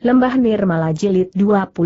Lembah Nirmala Jilid 24.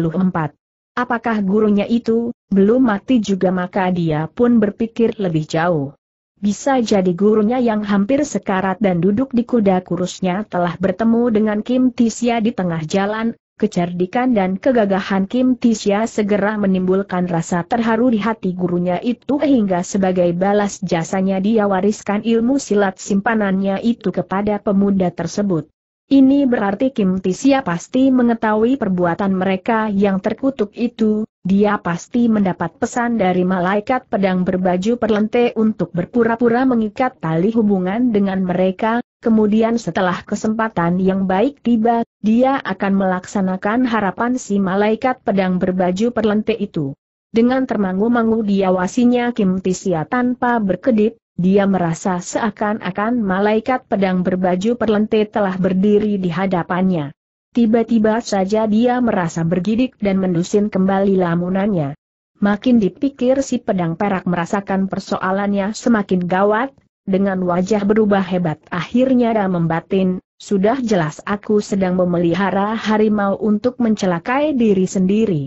Apakah gurunya itu, belum mati juga maka dia pun berpikir lebih jauh. Bisa jadi gurunya yang hampir sekarat dan duduk di kuda kurusnya telah bertemu dengan Kim Tisya di tengah jalan, Kecerdikan dan kegagahan Kim Tisya segera menimbulkan rasa terharu di hati gurunya itu hingga sebagai balas jasanya dia wariskan ilmu silat simpanannya itu kepada pemuda tersebut. Ini berarti Kim Tisia pasti mengetahui perbuatan mereka yang terkutuk itu, dia pasti mendapat pesan dari malaikat pedang berbaju perlente untuk berpura-pura mengikat tali hubungan dengan mereka, kemudian setelah kesempatan yang baik tiba, dia akan melaksanakan harapan si malaikat pedang berbaju perlente itu. Dengan termangu-mangu diawasinya Kim Tisia tanpa berkedip, dia merasa seakan-akan malaikat pedang berbaju perlente telah berdiri di hadapannya. Tiba-tiba saja dia merasa bergidik dan mendusin kembali lamunannya. Makin dipikir si pedang perak merasakan persoalannya semakin gawat, dengan wajah berubah hebat akhirnya dia membatin, sudah jelas aku sedang memelihara harimau untuk mencelakai diri sendiri.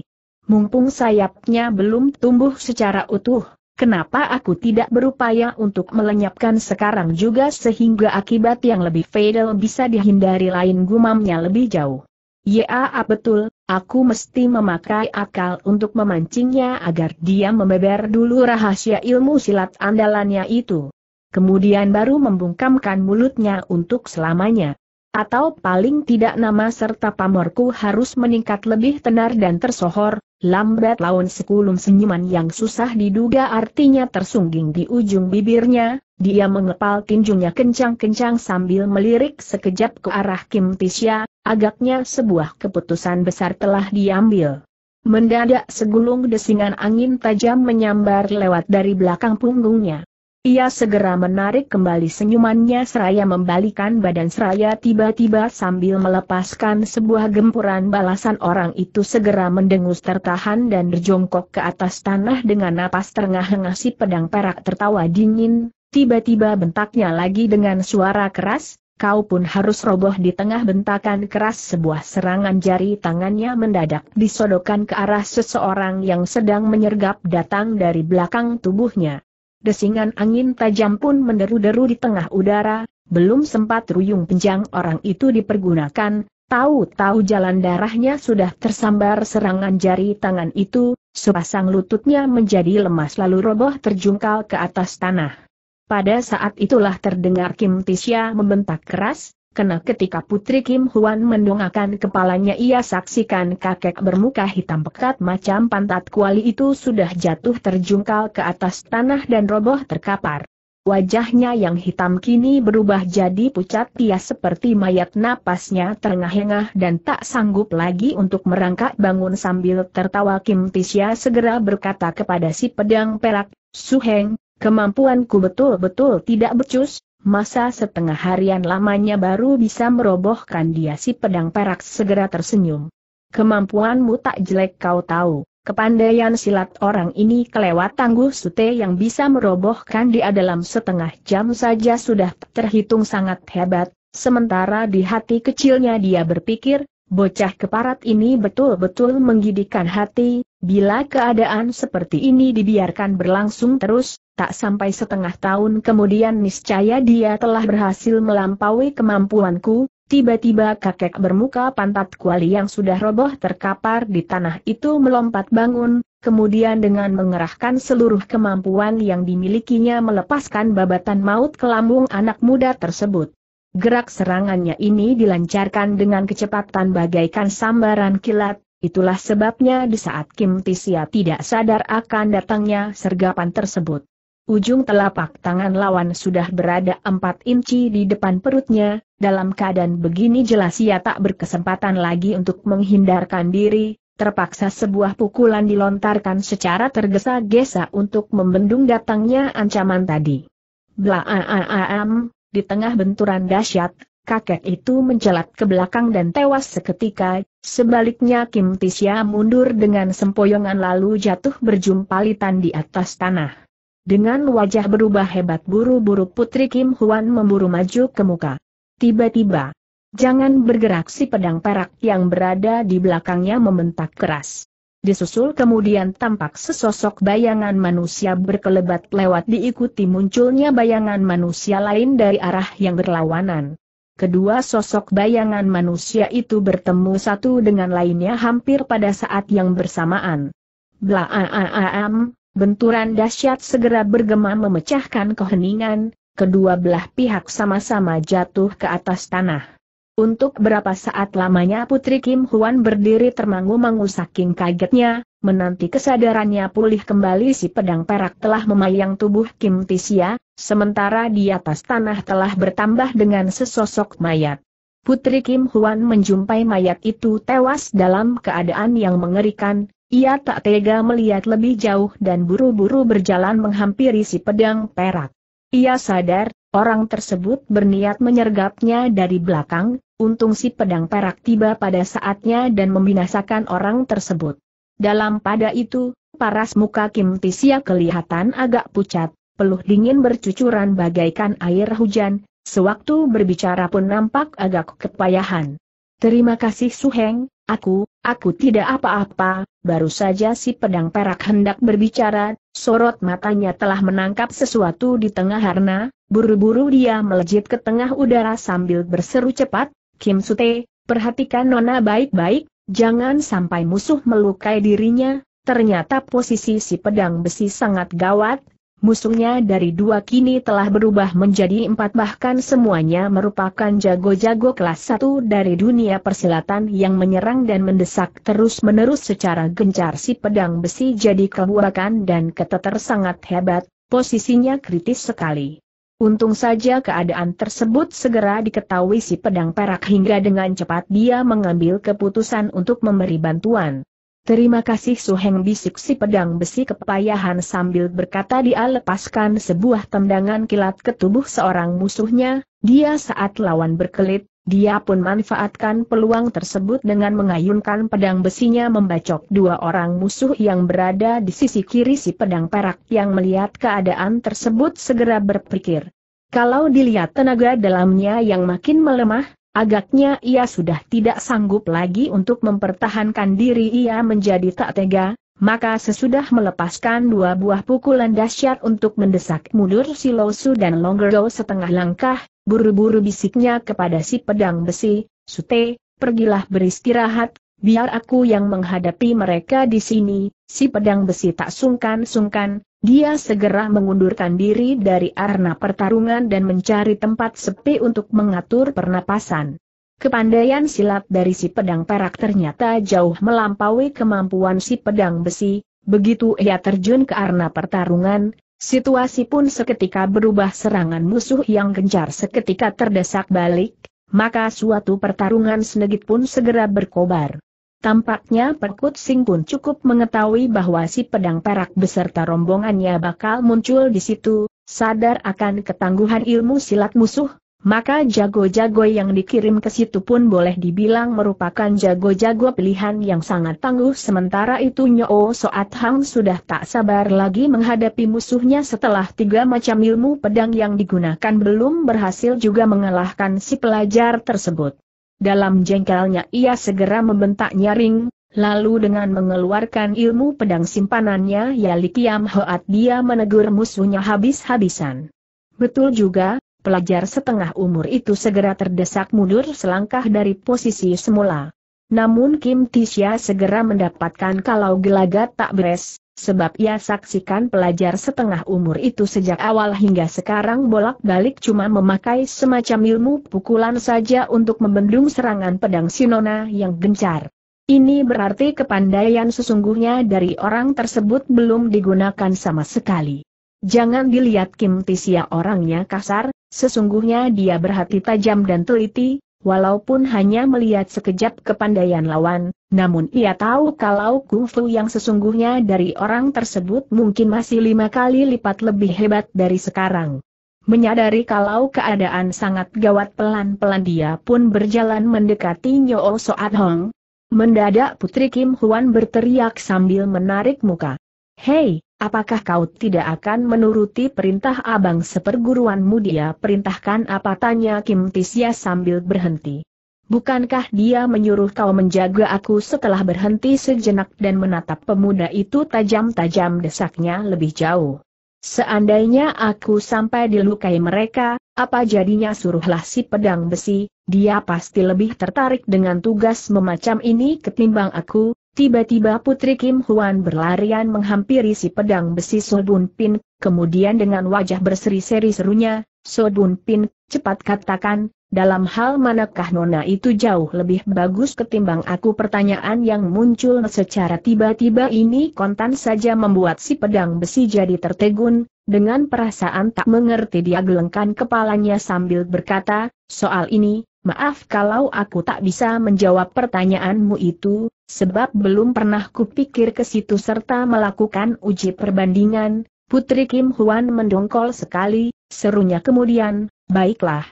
Mumpung sayapnya belum tumbuh secara utuh, Kenapa aku tidak berupaya untuk melenyapkan sekarang juga sehingga akibat yang lebih fatal bisa dihindari lain gumamnya lebih jauh? Ya, ah, betul, aku mesti memakai akal untuk memancingnya agar dia membeber dulu rahasia ilmu silat andalannya itu. Kemudian baru membungkamkan mulutnya untuk selamanya atau paling tidak nama serta pamorku harus meningkat lebih tenar dan tersohor, lambat laun sekulum senyuman yang susah diduga artinya tersungging di ujung bibirnya, dia mengepal tinjunya kencang-kencang sambil melirik sekejap ke arah Kim Tisha, agaknya sebuah keputusan besar telah diambil. Mendadak segulung desingan angin tajam menyambar lewat dari belakang punggungnya. Ia segera menarik kembali senyumannya seraya membalikan badan seraya tiba-tiba sambil melepaskan sebuah gempuran balasan orang itu segera mendengus tertahan dan berjongkok ke atas tanah dengan napas terengah-engah pedang perak tertawa dingin, tiba-tiba bentaknya lagi dengan suara keras, kau pun harus roboh di tengah bentakan keras sebuah serangan jari tangannya mendadak disodokkan ke arah seseorang yang sedang menyergap datang dari belakang tubuhnya. Desingan angin tajam pun menderu-deru di tengah udara, belum sempat ruyung penjang orang itu dipergunakan, tahu-tahu jalan darahnya sudah tersambar serangan jari tangan itu, sepasang lututnya menjadi lemas lalu roboh terjungkal ke atas tanah. Pada saat itulah terdengar Kim Tisya membentak keras, Kena ketika Putri Kim Huan mendongakkan kepalanya ia saksikan kakek bermuka hitam pekat macam pantat kuali itu sudah jatuh terjungkal ke atas tanah dan roboh terkapar. Wajahnya yang hitam kini berubah jadi pucat ia seperti mayat napasnya terengah-engah dan tak sanggup lagi untuk merangkak bangun sambil tertawa Kim Tisya segera berkata kepada si pedang perak, Suheng, kemampuanku betul-betul tidak becus, Masa setengah harian lamanya baru bisa merobohkan dia si pedang perak segera tersenyum. Kemampuanmu tak jelek kau tahu, kepandaian silat orang ini kelewat tangguh sute yang bisa merobohkan dia dalam setengah jam saja sudah terhitung sangat hebat, sementara di hati kecilnya dia berpikir, Bocah keparat ini betul-betul menggidikan hati, bila keadaan seperti ini dibiarkan berlangsung terus, Tak sampai setengah tahun kemudian niscaya dia telah berhasil melampaui kemampuanku, tiba-tiba kakek bermuka pantat kuali yang sudah roboh terkapar di tanah itu melompat bangun, kemudian dengan mengerahkan seluruh kemampuan yang dimilikinya melepaskan babatan maut ke lambung anak muda tersebut. Gerak serangannya ini dilancarkan dengan kecepatan bagaikan sambaran kilat, itulah sebabnya di saat Kim Tisia tidak sadar akan datangnya sergapan tersebut. Ujung telapak tangan lawan sudah berada empat inci di depan perutnya, dalam keadaan begini jelas ia tak berkesempatan lagi untuk menghindarkan diri, terpaksa sebuah pukulan dilontarkan secara tergesa-gesa untuk membendung datangnya ancaman tadi. Blaaam, di tengah benturan dahsyat, kakek itu mencelat ke belakang dan tewas seketika, sebaliknya Kim Tisya mundur dengan sempoyongan lalu jatuh berjumpalitan di atas tanah. Dengan wajah berubah hebat buru-buru Putri Kim Huan memburu maju ke muka. Tiba-tiba, jangan bergerak si pedang perak yang berada di belakangnya membentak keras. Disusul kemudian tampak sesosok bayangan manusia berkelebat lewat diikuti munculnya bayangan manusia lain dari arah yang berlawanan. Kedua sosok bayangan manusia itu bertemu satu dengan lainnya hampir pada saat yang bersamaan. Blaam, Benturan dahsyat segera bergema memecahkan keheningan, kedua belah pihak sama-sama jatuh ke atas tanah. Untuk berapa saat lamanya Putri Kim Huan berdiri termangu-mangu saking kagetnya, menanti kesadarannya pulih kembali si pedang perak telah memayang tubuh Kim Tisia, sementara di atas tanah telah bertambah dengan sesosok mayat. Putri Kim Huan menjumpai mayat itu tewas dalam keadaan yang mengerikan, ia tak tega melihat lebih jauh dan buru-buru berjalan menghampiri si pedang perak. Ia sadar, orang tersebut berniat menyergapnya dari belakang, untung si pedang perak tiba pada saatnya dan membinasakan orang tersebut. Dalam pada itu, paras muka Kim Tisia kelihatan agak pucat, peluh dingin bercucuran bagaikan air hujan, sewaktu berbicara pun nampak agak kepayahan. Terima kasih Suheng, Aku, aku tidak apa-apa, baru saja si pedang perak hendak berbicara, sorot matanya telah menangkap sesuatu di tengah harna, buru-buru dia melejit ke tengah udara sambil berseru cepat, Kim Sute, perhatikan Nona baik-baik, jangan sampai musuh melukai dirinya, ternyata posisi si pedang besi sangat gawat, musuhnya dari dua kini telah berubah menjadi empat bahkan semuanya merupakan jago-jago kelas satu dari dunia persilatan yang menyerang dan mendesak terus-menerus secara gencar si pedang besi jadi kebuakan dan keteter sangat hebat, posisinya kritis sekali. Untung saja keadaan tersebut segera diketahui si pedang perak hingga dengan cepat dia mengambil keputusan untuk memberi bantuan. Terima kasih Suheng bisik si pedang besi kepayahan sambil berkata dia lepaskan sebuah tendangan kilat ke tubuh seorang musuhnya, dia saat lawan berkelit, dia pun manfaatkan peluang tersebut dengan mengayunkan pedang besinya membacok dua orang musuh yang berada di sisi kiri si pedang perak yang melihat keadaan tersebut segera berpikir. Kalau dilihat tenaga dalamnya yang makin melemah, Agaknya ia sudah tidak sanggup lagi untuk mempertahankan diri ia menjadi tak tega, maka sesudah melepaskan dua buah pukulan dahsyat untuk mendesak mundur si Losu dan Longgerdo setengah langkah, buru-buru bisiknya kepada si pedang besi, Sute, pergilah beristirahat, biar aku yang menghadapi mereka di sini, si pedang besi tak sungkan-sungkan, dia segera mengundurkan diri dari arena pertarungan dan mencari tempat sepi untuk mengatur pernapasan. Kepandaian silat dari si pedang perak ternyata jauh melampaui kemampuan si pedang besi, begitu ia terjun ke arena pertarungan, situasi pun seketika berubah serangan musuh yang gencar seketika terdesak balik, maka suatu pertarungan senegit pun segera berkobar. Tampaknya Perkut Sing pun cukup mengetahui bahwa si pedang perak beserta rombongannya bakal muncul di situ, sadar akan ketangguhan ilmu silat musuh, maka jago-jago yang dikirim ke situ pun boleh dibilang merupakan jago-jago pilihan yang sangat tangguh sementara itu Nyo Soat Hang sudah tak sabar lagi menghadapi musuhnya setelah tiga macam ilmu pedang yang digunakan belum berhasil juga mengalahkan si pelajar tersebut. Dalam jengkelnya ia segera membentak nyaring, lalu dengan mengeluarkan ilmu pedang simpanannya Yali Kiam Hoat dia menegur musuhnya habis-habisan. Betul juga, pelajar setengah umur itu segera terdesak mundur selangkah dari posisi semula. Namun Kim Tisha segera mendapatkan kalau gelagat tak beres, Sebab ia saksikan pelajar setengah umur itu sejak awal hingga sekarang bolak-balik cuma memakai semacam ilmu pukulan saja untuk membendung serangan pedang Sinona yang gencar. Ini berarti kepandaian sesungguhnya dari orang tersebut belum digunakan sama sekali. Jangan dilihat Kim Tisia orangnya kasar, sesungguhnya dia berhati tajam dan teliti, walaupun hanya melihat sekejap kepandaian lawan, namun ia tahu kalau kungfu yang sesungguhnya dari orang tersebut mungkin masih lima kali lipat lebih hebat dari sekarang. Menyadari kalau keadaan sangat gawat pelan-pelan dia pun berjalan mendekati Nyo Soat Hong. Mendadak Putri Kim Huan berteriak sambil menarik muka. Hei, apakah kau tidak akan menuruti perintah abang seperguruanmu dia perintahkan apa tanya Kim Tisya sambil berhenti. Bukankah dia menyuruh kau menjaga aku setelah berhenti sejenak dan menatap pemuda itu tajam-tajam desaknya lebih jauh? Seandainya aku sampai dilukai mereka, apa jadinya suruhlah si pedang besi, dia pasti lebih tertarik dengan tugas memacam ini ketimbang aku. Tiba-tiba Putri Kim Huan berlarian menghampiri si pedang besi Sobun Pin, kemudian dengan wajah berseri-seri serunya, Sobun Pin, cepat katakan, dalam hal manakah nona itu jauh lebih bagus ketimbang aku pertanyaan yang muncul secara tiba-tiba ini kontan saja membuat si pedang besi jadi tertegun, dengan perasaan tak mengerti dia gelengkan kepalanya sambil berkata, soal ini, maaf kalau aku tak bisa menjawab pertanyaanmu itu, sebab belum pernah kupikir ke situ serta melakukan uji perbandingan, Putri Kim Huan mendongkol sekali, serunya kemudian, baiklah.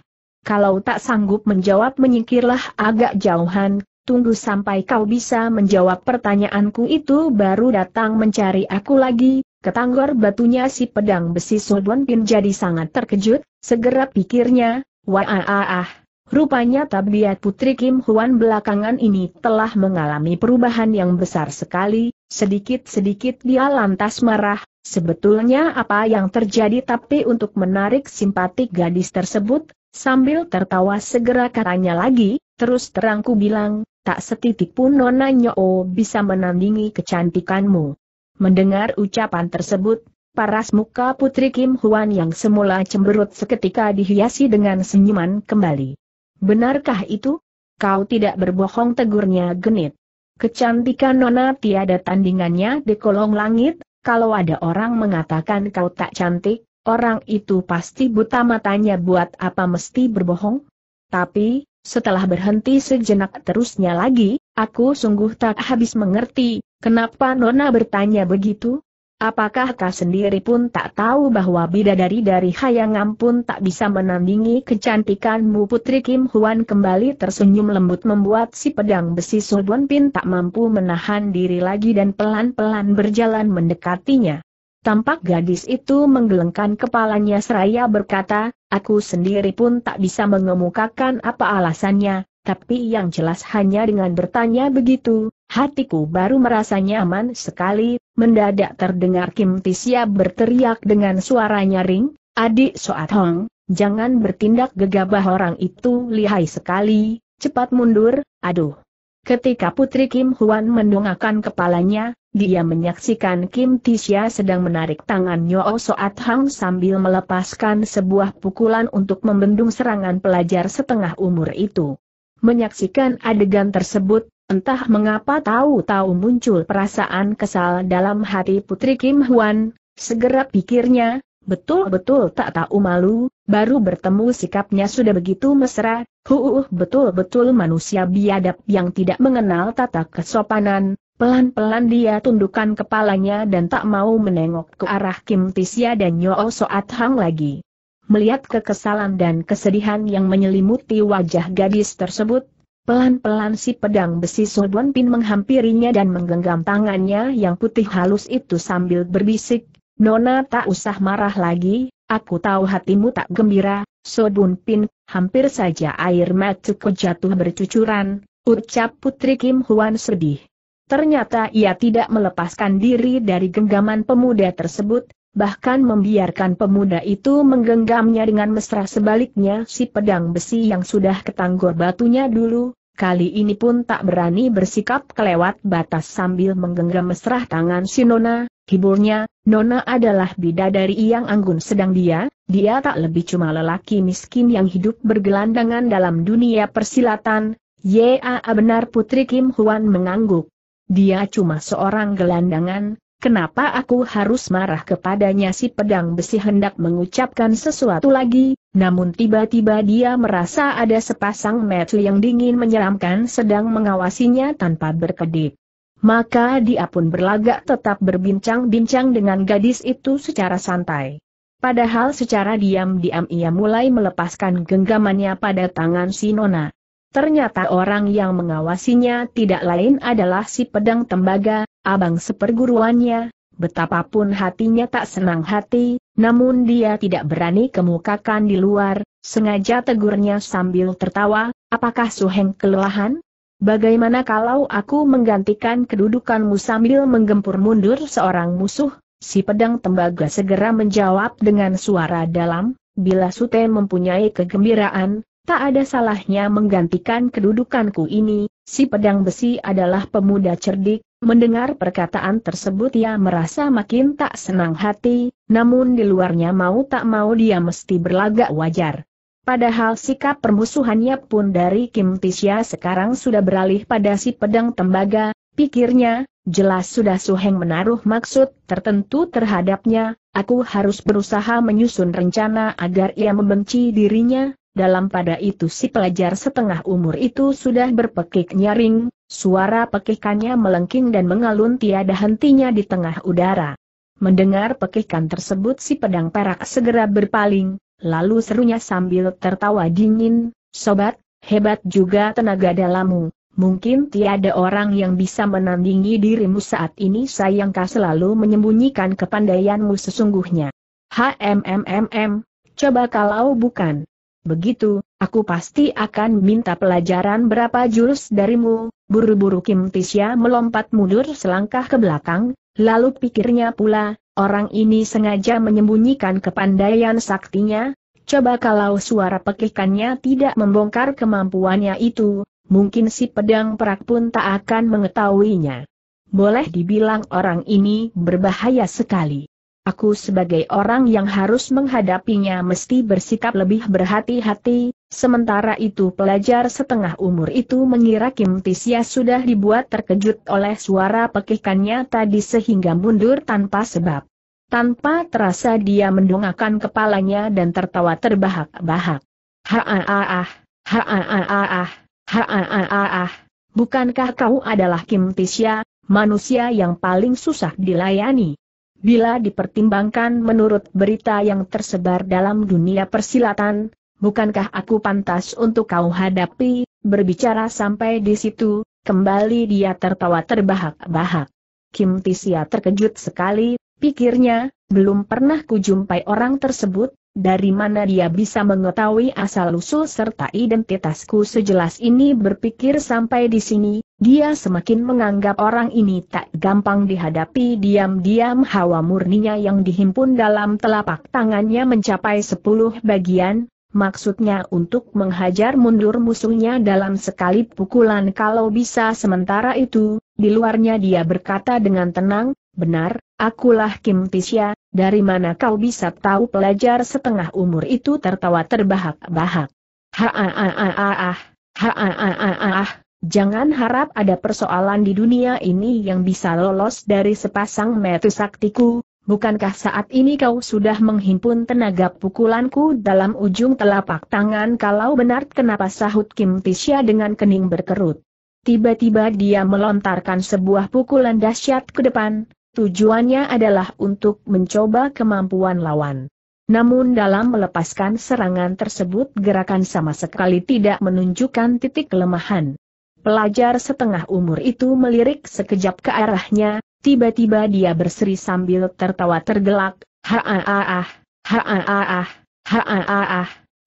Kalau tak sanggup menjawab menyingkirlah agak jauhan, tunggu sampai kau bisa menjawab pertanyaanku itu baru datang mencari aku lagi, ketanggor batunya si pedang besi Sobon Pin jadi sangat terkejut, segera pikirnya, wah ah ah Rupanya tabiat Putri Kim Huan belakangan ini telah mengalami perubahan yang besar sekali, sedikit-sedikit dia lantas marah, sebetulnya apa yang terjadi tapi untuk menarik simpatik gadis tersebut, Sambil tertawa segera katanya lagi, terus terangku bilang, tak setitik pun Nona Nyoo bisa menandingi kecantikanmu. Mendengar ucapan tersebut, paras muka Putri Kim Huan yang semula cemberut seketika dihiasi dengan senyuman kembali. Benarkah itu? Kau tidak berbohong tegurnya genit. Kecantikan Nona tiada tandingannya di kolong langit, kalau ada orang mengatakan kau tak cantik, Orang itu pasti buta matanya buat apa mesti berbohong? Tapi, setelah berhenti sejenak terusnya lagi, aku sungguh tak habis mengerti, kenapa Nona bertanya begitu? Apakah kau sendiri pun tak tahu bahwa bidadari dari Hayangan pun tak bisa menandingi kecantikanmu Putri Kim Huan kembali tersenyum lembut membuat si pedang besi Sulbon Pin tak mampu menahan diri lagi dan pelan-pelan berjalan mendekatinya. Tampak gadis itu menggelengkan kepalanya seraya berkata, aku sendiri pun tak bisa mengemukakan apa alasannya, tapi yang jelas hanya dengan bertanya begitu, hatiku baru merasa nyaman sekali, mendadak terdengar Kim Tisya berteriak dengan suara nyaring, adik Soat Hong, jangan bertindak gegabah orang itu lihai sekali, cepat mundur, aduh. Ketika Putri Kim Huan mendongakkan kepalanya, dia menyaksikan Kim Tisha sedang menarik tangan Nyo Soat Hang sambil melepaskan sebuah pukulan untuk membendung serangan pelajar setengah umur itu. Menyaksikan adegan tersebut, entah mengapa tahu-tahu muncul perasaan kesal dalam hati Putri Kim Huan, segera pikirnya, betul-betul tak tahu malu, baru bertemu sikapnya sudah begitu mesra, huuh betul-betul manusia biadab yang tidak mengenal tata kesopanan, pelan-pelan dia tundukkan kepalanya dan tak mau menengok ke arah Kim Tisya dan Nyo oh Soat Hang lagi. Melihat kekesalan dan kesedihan yang menyelimuti wajah gadis tersebut, pelan-pelan si pedang besi Sodwan Pin menghampirinya dan menggenggam tangannya yang putih halus itu sambil berbisik, Nona tak usah marah lagi, Aku tahu hatimu tak gembira, Sobun Pin, hampir saja air mataku jatuh bercucuran, ucap Putri Kim Huan sedih. Ternyata ia tidak melepaskan diri dari genggaman pemuda tersebut, bahkan membiarkan pemuda itu menggenggamnya dengan mesra sebaliknya si pedang besi yang sudah ketanggor batunya dulu, kali ini pun tak berani bersikap kelewat batas sambil menggenggam mesra tangan Shinona. Hiburnya, Nona adalah bidadari yang anggun sedang dia, dia tak lebih cuma lelaki miskin yang hidup bergelandangan dalam dunia persilatan, Ya benar Putri Kim Huan mengangguk. Dia cuma seorang gelandangan, kenapa aku harus marah kepadanya si pedang besi hendak mengucapkan sesuatu lagi, namun tiba-tiba dia merasa ada sepasang mata yang dingin menyeramkan sedang mengawasinya tanpa berkedip. Maka dia pun berlagak tetap berbincang-bincang dengan gadis itu secara santai. Padahal secara diam-diam ia mulai melepaskan genggamannya pada tangan si Nona. Ternyata orang yang mengawasinya tidak lain adalah si pedang tembaga, abang seperguruannya, betapapun hatinya tak senang hati, namun dia tidak berani kemukakan di luar, sengaja tegurnya sambil tertawa, apakah Suheng kelelahan? Bagaimana kalau aku menggantikan kedudukanmu sambil menggempur mundur seorang musuh? Si pedang tembaga segera menjawab dengan suara dalam, bila Sute mempunyai kegembiraan, tak ada salahnya menggantikan kedudukanku ini, si pedang besi adalah pemuda cerdik, mendengar perkataan tersebut ia merasa makin tak senang hati, namun di luarnya mau tak mau dia mesti berlagak wajar. Padahal sikap permusuhannya pun dari Kim Tisya sekarang sudah beralih pada si pedang tembaga, pikirnya, jelas sudah Suheng menaruh maksud tertentu terhadapnya, aku harus berusaha menyusun rencana agar ia membenci dirinya, dalam pada itu si pelajar setengah umur itu sudah berpekik nyaring, suara pekikannya melengking dan mengalun tiada hentinya di tengah udara. Mendengar pekikan tersebut si pedang perak segera berpaling, Lalu serunya sambil tertawa dingin, sobat, hebat juga tenaga dalammu. Mungkin tiada orang yang bisa menandingi dirimu saat ini sayangkah selalu menyembunyikan kepandaianmu sesungguhnya. HMMMM, coba kalau bukan. Begitu, aku pasti akan minta pelajaran berapa jurus darimu, buru-buru Kim Tisya melompat mundur selangkah ke belakang, lalu pikirnya pula, Orang ini sengaja menyembunyikan kepandaian saktinya, coba kalau suara pekikannya tidak membongkar kemampuannya itu, mungkin si pedang perak pun tak akan mengetahuinya. Boleh dibilang orang ini berbahaya sekali. Aku sebagai orang yang harus menghadapinya mesti bersikap lebih berhati-hati, sementara itu pelajar setengah umur itu mengira Kim Tisya sudah dibuat terkejut oleh suara pekikannya tadi sehingga mundur tanpa sebab. Tanpa terasa dia mendongakkan kepalanya dan tertawa terbahak-bahak. Ha-ah-ah, ha-ah-ah, ha-ah-ah, bukankah kau adalah Kim Tisya, manusia yang paling susah dilayani? Bila dipertimbangkan menurut berita yang tersebar dalam dunia persilatan, bukankah aku pantas untuk kau hadapi, berbicara sampai di situ, kembali dia tertawa terbahak-bahak. Kim Tisia terkejut sekali, pikirnya, belum pernah kujumpai orang tersebut, dari mana dia bisa mengetahui asal-usul serta identitasku sejelas ini berpikir sampai di sini, dia semakin menganggap orang ini tak gampang dihadapi diam-diam hawa murninya yang dihimpun dalam telapak tangannya mencapai sepuluh bagian, maksudnya untuk menghajar mundur musuhnya dalam sekali pukulan kalau bisa sementara itu, di luarnya dia berkata dengan tenang, benar, akulah Kim Tisya, dari mana kau bisa tahu pelajar setengah umur itu tertawa terbahak-bahak? Ha ah ah ah ah ha ah ah. Jangan harap ada persoalan di dunia ini yang bisa lolos dari sepasang metu saktiku, bukankah saat ini kau sudah menghimpun tenaga pukulanku dalam ujung telapak tangan kalau benar kenapa sahut Kim Tisha dengan kening berkerut. Tiba-tiba dia melontarkan sebuah pukulan dahsyat ke depan, Tujuannya adalah untuk mencoba kemampuan lawan. Namun dalam melepaskan serangan tersebut gerakan sama sekali tidak menunjukkan titik kelemahan. Pelajar setengah umur itu melirik sekejap ke arahnya, tiba-tiba dia berseri sambil tertawa tergelak, ha-ah-ah-ah,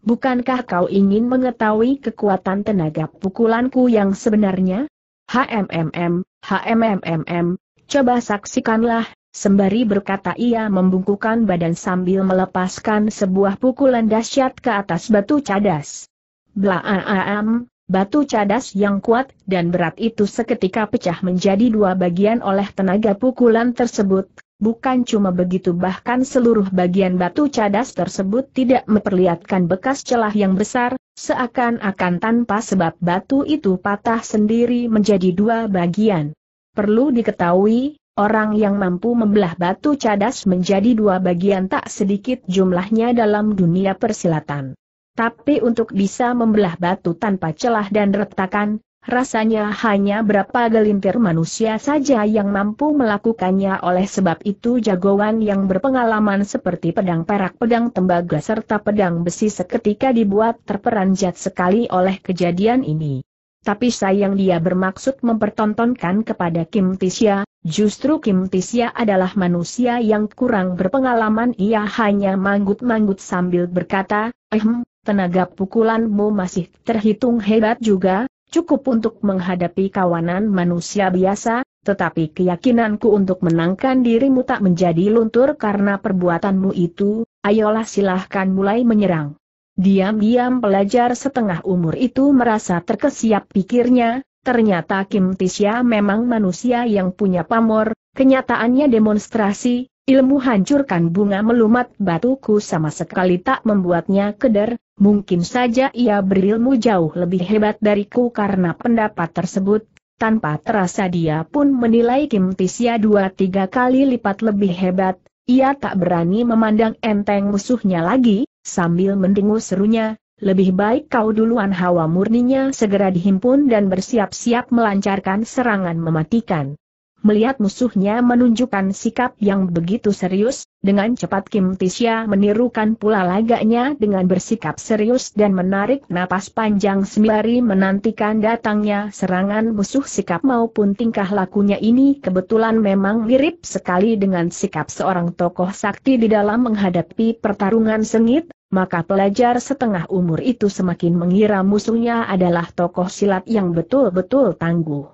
bukankah kau ingin mengetahui kekuatan tenaga pukulanku yang sebenarnya? HMMM, hmmmm. Coba saksikanlah, sembari berkata ia membungkukan badan sambil melepaskan sebuah pukulan dahsyat ke atas batu cadas. Blaaam, batu cadas yang kuat dan berat itu seketika pecah menjadi dua bagian oleh tenaga pukulan tersebut, Bukan cuma begitu bahkan seluruh bagian batu cadas tersebut tidak memperlihatkan bekas celah yang besar, seakan-akan tanpa sebab batu itu patah sendiri menjadi dua bagian. Perlu diketahui, orang yang mampu membelah batu cadas menjadi dua bagian tak sedikit jumlahnya dalam dunia persilatan. Tapi untuk bisa membelah batu tanpa celah dan retakan, rasanya hanya berapa gelintir manusia saja yang mampu melakukannya oleh sebab itu jagoan yang berpengalaman seperti pedang perak pedang tembaga serta pedang besi seketika dibuat terperanjat sekali oleh kejadian ini. Tapi sayang dia bermaksud mempertontonkan kepada Kim Tisya, justru Kim Tisya adalah manusia yang kurang berpengalaman ia hanya manggut-manggut sambil berkata, ehm, tenaga pukulanmu masih terhitung hebat juga, cukup untuk menghadapi kawanan manusia biasa, tetapi keyakinanku untuk menangkan dirimu tak menjadi luntur karena perbuatanmu itu, ayolah silahkan mulai menyerang. Diam-diam pelajar setengah umur itu merasa terkesiap pikirnya, ternyata Kim Tisya memang manusia yang punya pamor, kenyataannya demonstrasi, ilmu hancurkan bunga melumat batuku sama sekali tak membuatnya keder, mungkin saja ia berilmu jauh lebih hebat dariku karena pendapat tersebut, tanpa terasa dia pun menilai Kim Tisya dua tiga kali lipat lebih hebat, ia tak berani memandang enteng musuhnya lagi, sambil mendengus serunya, lebih baik kau duluan hawa murninya segera dihimpun dan bersiap-siap melancarkan serangan mematikan. Melihat musuhnya menunjukkan sikap yang begitu serius, dengan cepat Kim Tisha menirukan pula lagaknya dengan bersikap serius dan menarik napas panjang sembari menantikan datangnya serangan musuh sikap maupun tingkah lakunya ini kebetulan memang mirip sekali dengan sikap seorang tokoh sakti di dalam menghadapi pertarungan sengit, maka pelajar setengah umur itu semakin mengira musuhnya adalah tokoh silat yang betul-betul tangguh.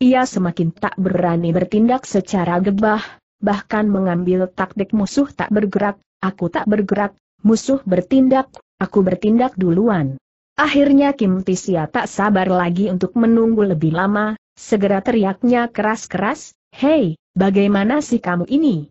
Ia semakin tak berani bertindak secara gebah, bahkan mengambil taktik musuh tak bergerak, aku tak bergerak, musuh bertindak, aku bertindak duluan. Akhirnya Kim Tisia tak sabar lagi untuk menunggu lebih lama, segera teriaknya keras-keras, Hei, bagaimana sih kamu ini?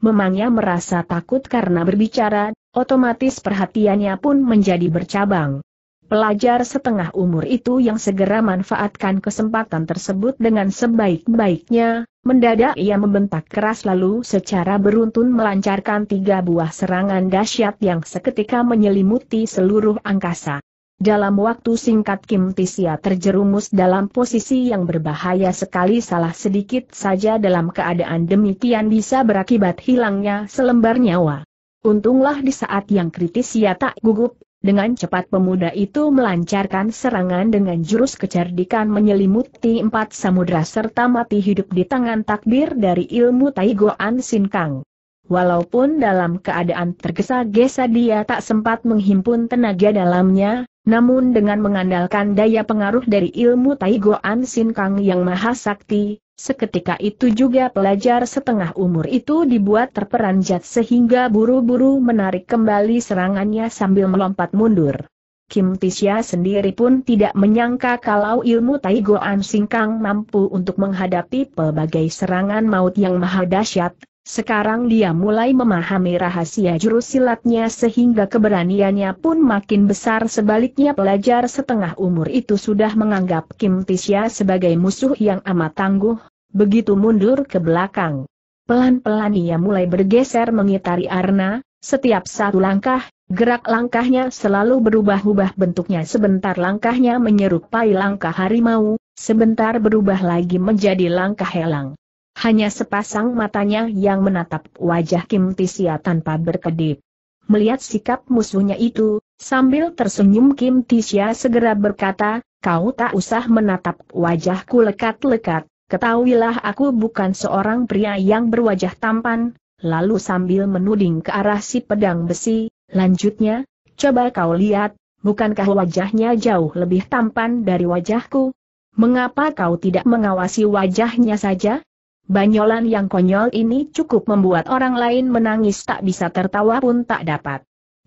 Memangnya merasa takut karena berbicara, Otomatis perhatiannya pun menjadi bercabang. Pelajar setengah umur itu yang segera manfaatkan kesempatan tersebut dengan sebaik-baiknya, mendadak ia membentak keras lalu secara beruntun melancarkan tiga buah serangan dahsyat yang seketika menyelimuti seluruh angkasa. Dalam waktu singkat Kim Tisia terjerumus dalam posisi yang berbahaya sekali salah sedikit saja dalam keadaan demikian bisa berakibat hilangnya selembar nyawa. Untunglah di saat yang kritis ia tak gugup, dengan cepat pemuda itu melancarkan serangan dengan jurus kecerdikan menyelimuti empat samudra serta mati hidup di tangan takbir dari ilmu Taigo Taigoan Kang. Walaupun dalam keadaan tergesa-gesa dia tak sempat menghimpun tenaga dalamnya, namun dengan mengandalkan daya pengaruh dari ilmu Taigoan Sin Kang yang maha sakti, seketika itu juga pelajar setengah umur itu dibuat terperanjat sehingga buru-buru menarik kembali serangannya sambil melompat mundur. Kim Tisya sendiri pun tidak menyangka kalau ilmu Taigoan Sin Kang mampu untuk menghadapi pelbagai serangan maut yang maha dahsyat, sekarang dia mulai memahami rahasia jurus silatnya sehingga keberaniannya pun makin besar sebaliknya pelajar setengah umur itu sudah menganggap Kim Tisya sebagai musuh yang amat tangguh, begitu mundur ke belakang. Pelan-pelan ia mulai bergeser mengitari Arna, setiap satu langkah, gerak langkahnya selalu berubah-ubah bentuknya sebentar langkahnya menyerupai langkah harimau, sebentar berubah lagi menjadi langkah helang. Hanya sepasang matanya yang menatap wajah Kim Tisia tanpa berkedip. Melihat sikap musuhnya itu, sambil tersenyum Kim Tisia segera berkata, kau tak usah menatap wajahku lekat-lekat, ketahuilah aku bukan seorang pria yang berwajah tampan, lalu sambil menuding ke arah si pedang besi, lanjutnya, coba kau lihat, bukankah wajahnya jauh lebih tampan dari wajahku? Mengapa kau tidak mengawasi wajahnya saja? Banyolan yang konyol ini cukup membuat orang lain menangis tak bisa tertawa pun tak dapat.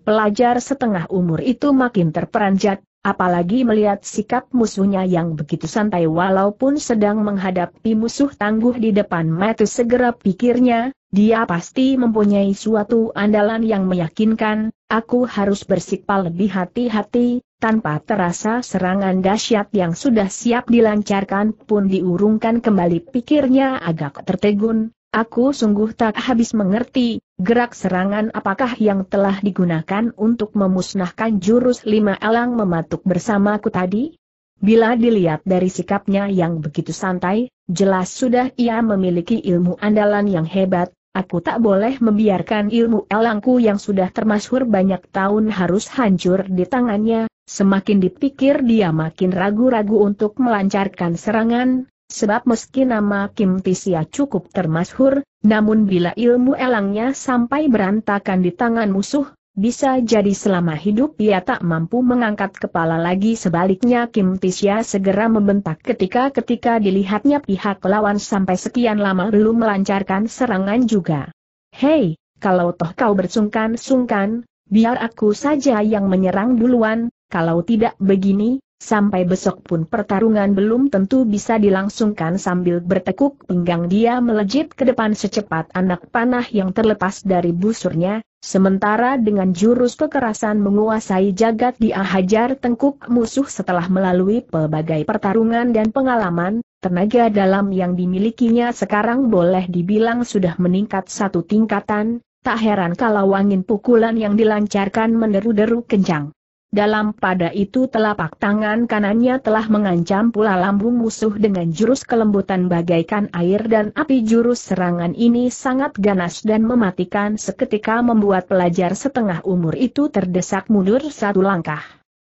Pelajar setengah umur itu makin terperanjat, apalagi melihat sikap musuhnya yang begitu santai walaupun sedang menghadapi musuh tangguh di depan mata segera pikirnya, dia pasti mempunyai suatu andalan yang meyakinkan, aku harus bersikap lebih hati-hati, tanpa terasa serangan dahsyat yang sudah siap dilancarkan pun diurungkan kembali pikirnya agak tertegun, aku sungguh tak habis mengerti, gerak serangan apakah yang telah digunakan untuk memusnahkan jurus lima elang mematuk bersamaku tadi? Bila dilihat dari sikapnya yang begitu santai, jelas sudah ia memiliki ilmu andalan yang hebat, Aku tak boleh membiarkan ilmu elangku yang sudah termasuk banyak tahun harus hancur di tangannya, semakin dipikir dia makin ragu-ragu untuk melancarkan serangan, sebab meski nama Kim Tisia cukup termasuk, namun bila ilmu elangnya sampai berantakan di tangan musuh, bisa jadi selama hidup ia tak mampu mengangkat kepala lagi sebaliknya Kim Tisya segera membentak ketika-ketika dilihatnya pihak lawan sampai sekian lama belum melancarkan serangan juga. Hei, kalau toh kau bersungkan-sungkan, biar aku saja yang menyerang duluan, kalau tidak begini, Sampai besok pun pertarungan belum tentu bisa dilangsungkan sambil bertekuk pinggang dia melejit ke depan secepat anak panah yang terlepas dari busurnya, sementara dengan jurus kekerasan menguasai jagat dia hajar tengkuk musuh setelah melalui pelbagai pertarungan dan pengalaman, tenaga dalam yang dimilikinya sekarang boleh dibilang sudah meningkat satu tingkatan, tak heran kalau angin pukulan yang dilancarkan meneru deru kencang. Dalam pada itu telapak tangan kanannya telah mengancam pula lambung musuh dengan jurus kelembutan bagaikan air dan api jurus serangan ini sangat ganas dan mematikan seketika membuat pelajar setengah umur itu terdesak mundur satu langkah.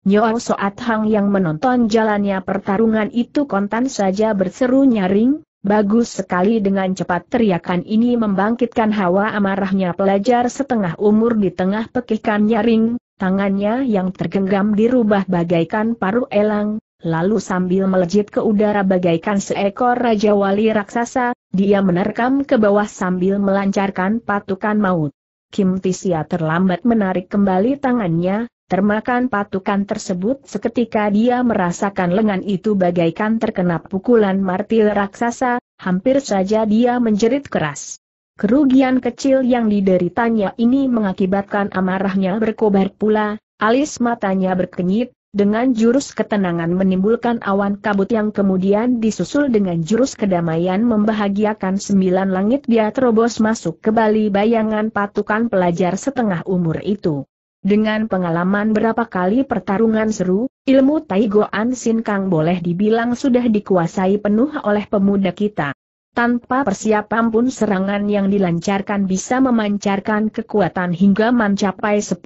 Nyoa Soat Hang yang menonton jalannya pertarungan itu kontan saja berseru nyaring, bagus sekali dengan cepat teriakan ini membangkitkan hawa amarahnya pelajar setengah umur di tengah pekikan nyaring, Tangannya yang tergenggam dirubah bagaikan paruh elang, lalu sambil melejit ke udara bagaikan seekor Raja Wali Raksasa, dia menerkam ke bawah sambil melancarkan patukan maut. Kim Tisia terlambat menarik kembali tangannya, termakan patukan tersebut seketika dia merasakan lengan itu bagaikan terkena pukulan martil raksasa, hampir saja dia menjerit keras. Kerugian kecil yang dideritanya ini mengakibatkan amarahnya berkobar pula, alis matanya berkenyit, dengan jurus ketenangan menimbulkan awan kabut yang kemudian disusul dengan jurus kedamaian membahagiakan sembilan langit dia terobos masuk ke Bali bayangan patukan pelajar setengah umur itu. Dengan pengalaman berapa kali pertarungan seru, ilmu Taigoan Sin Kang boleh dibilang sudah dikuasai penuh oleh pemuda kita. Tanpa persiapan pun serangan yang dilancarkan bisa memancarkan kekuatan hingga mencapai 10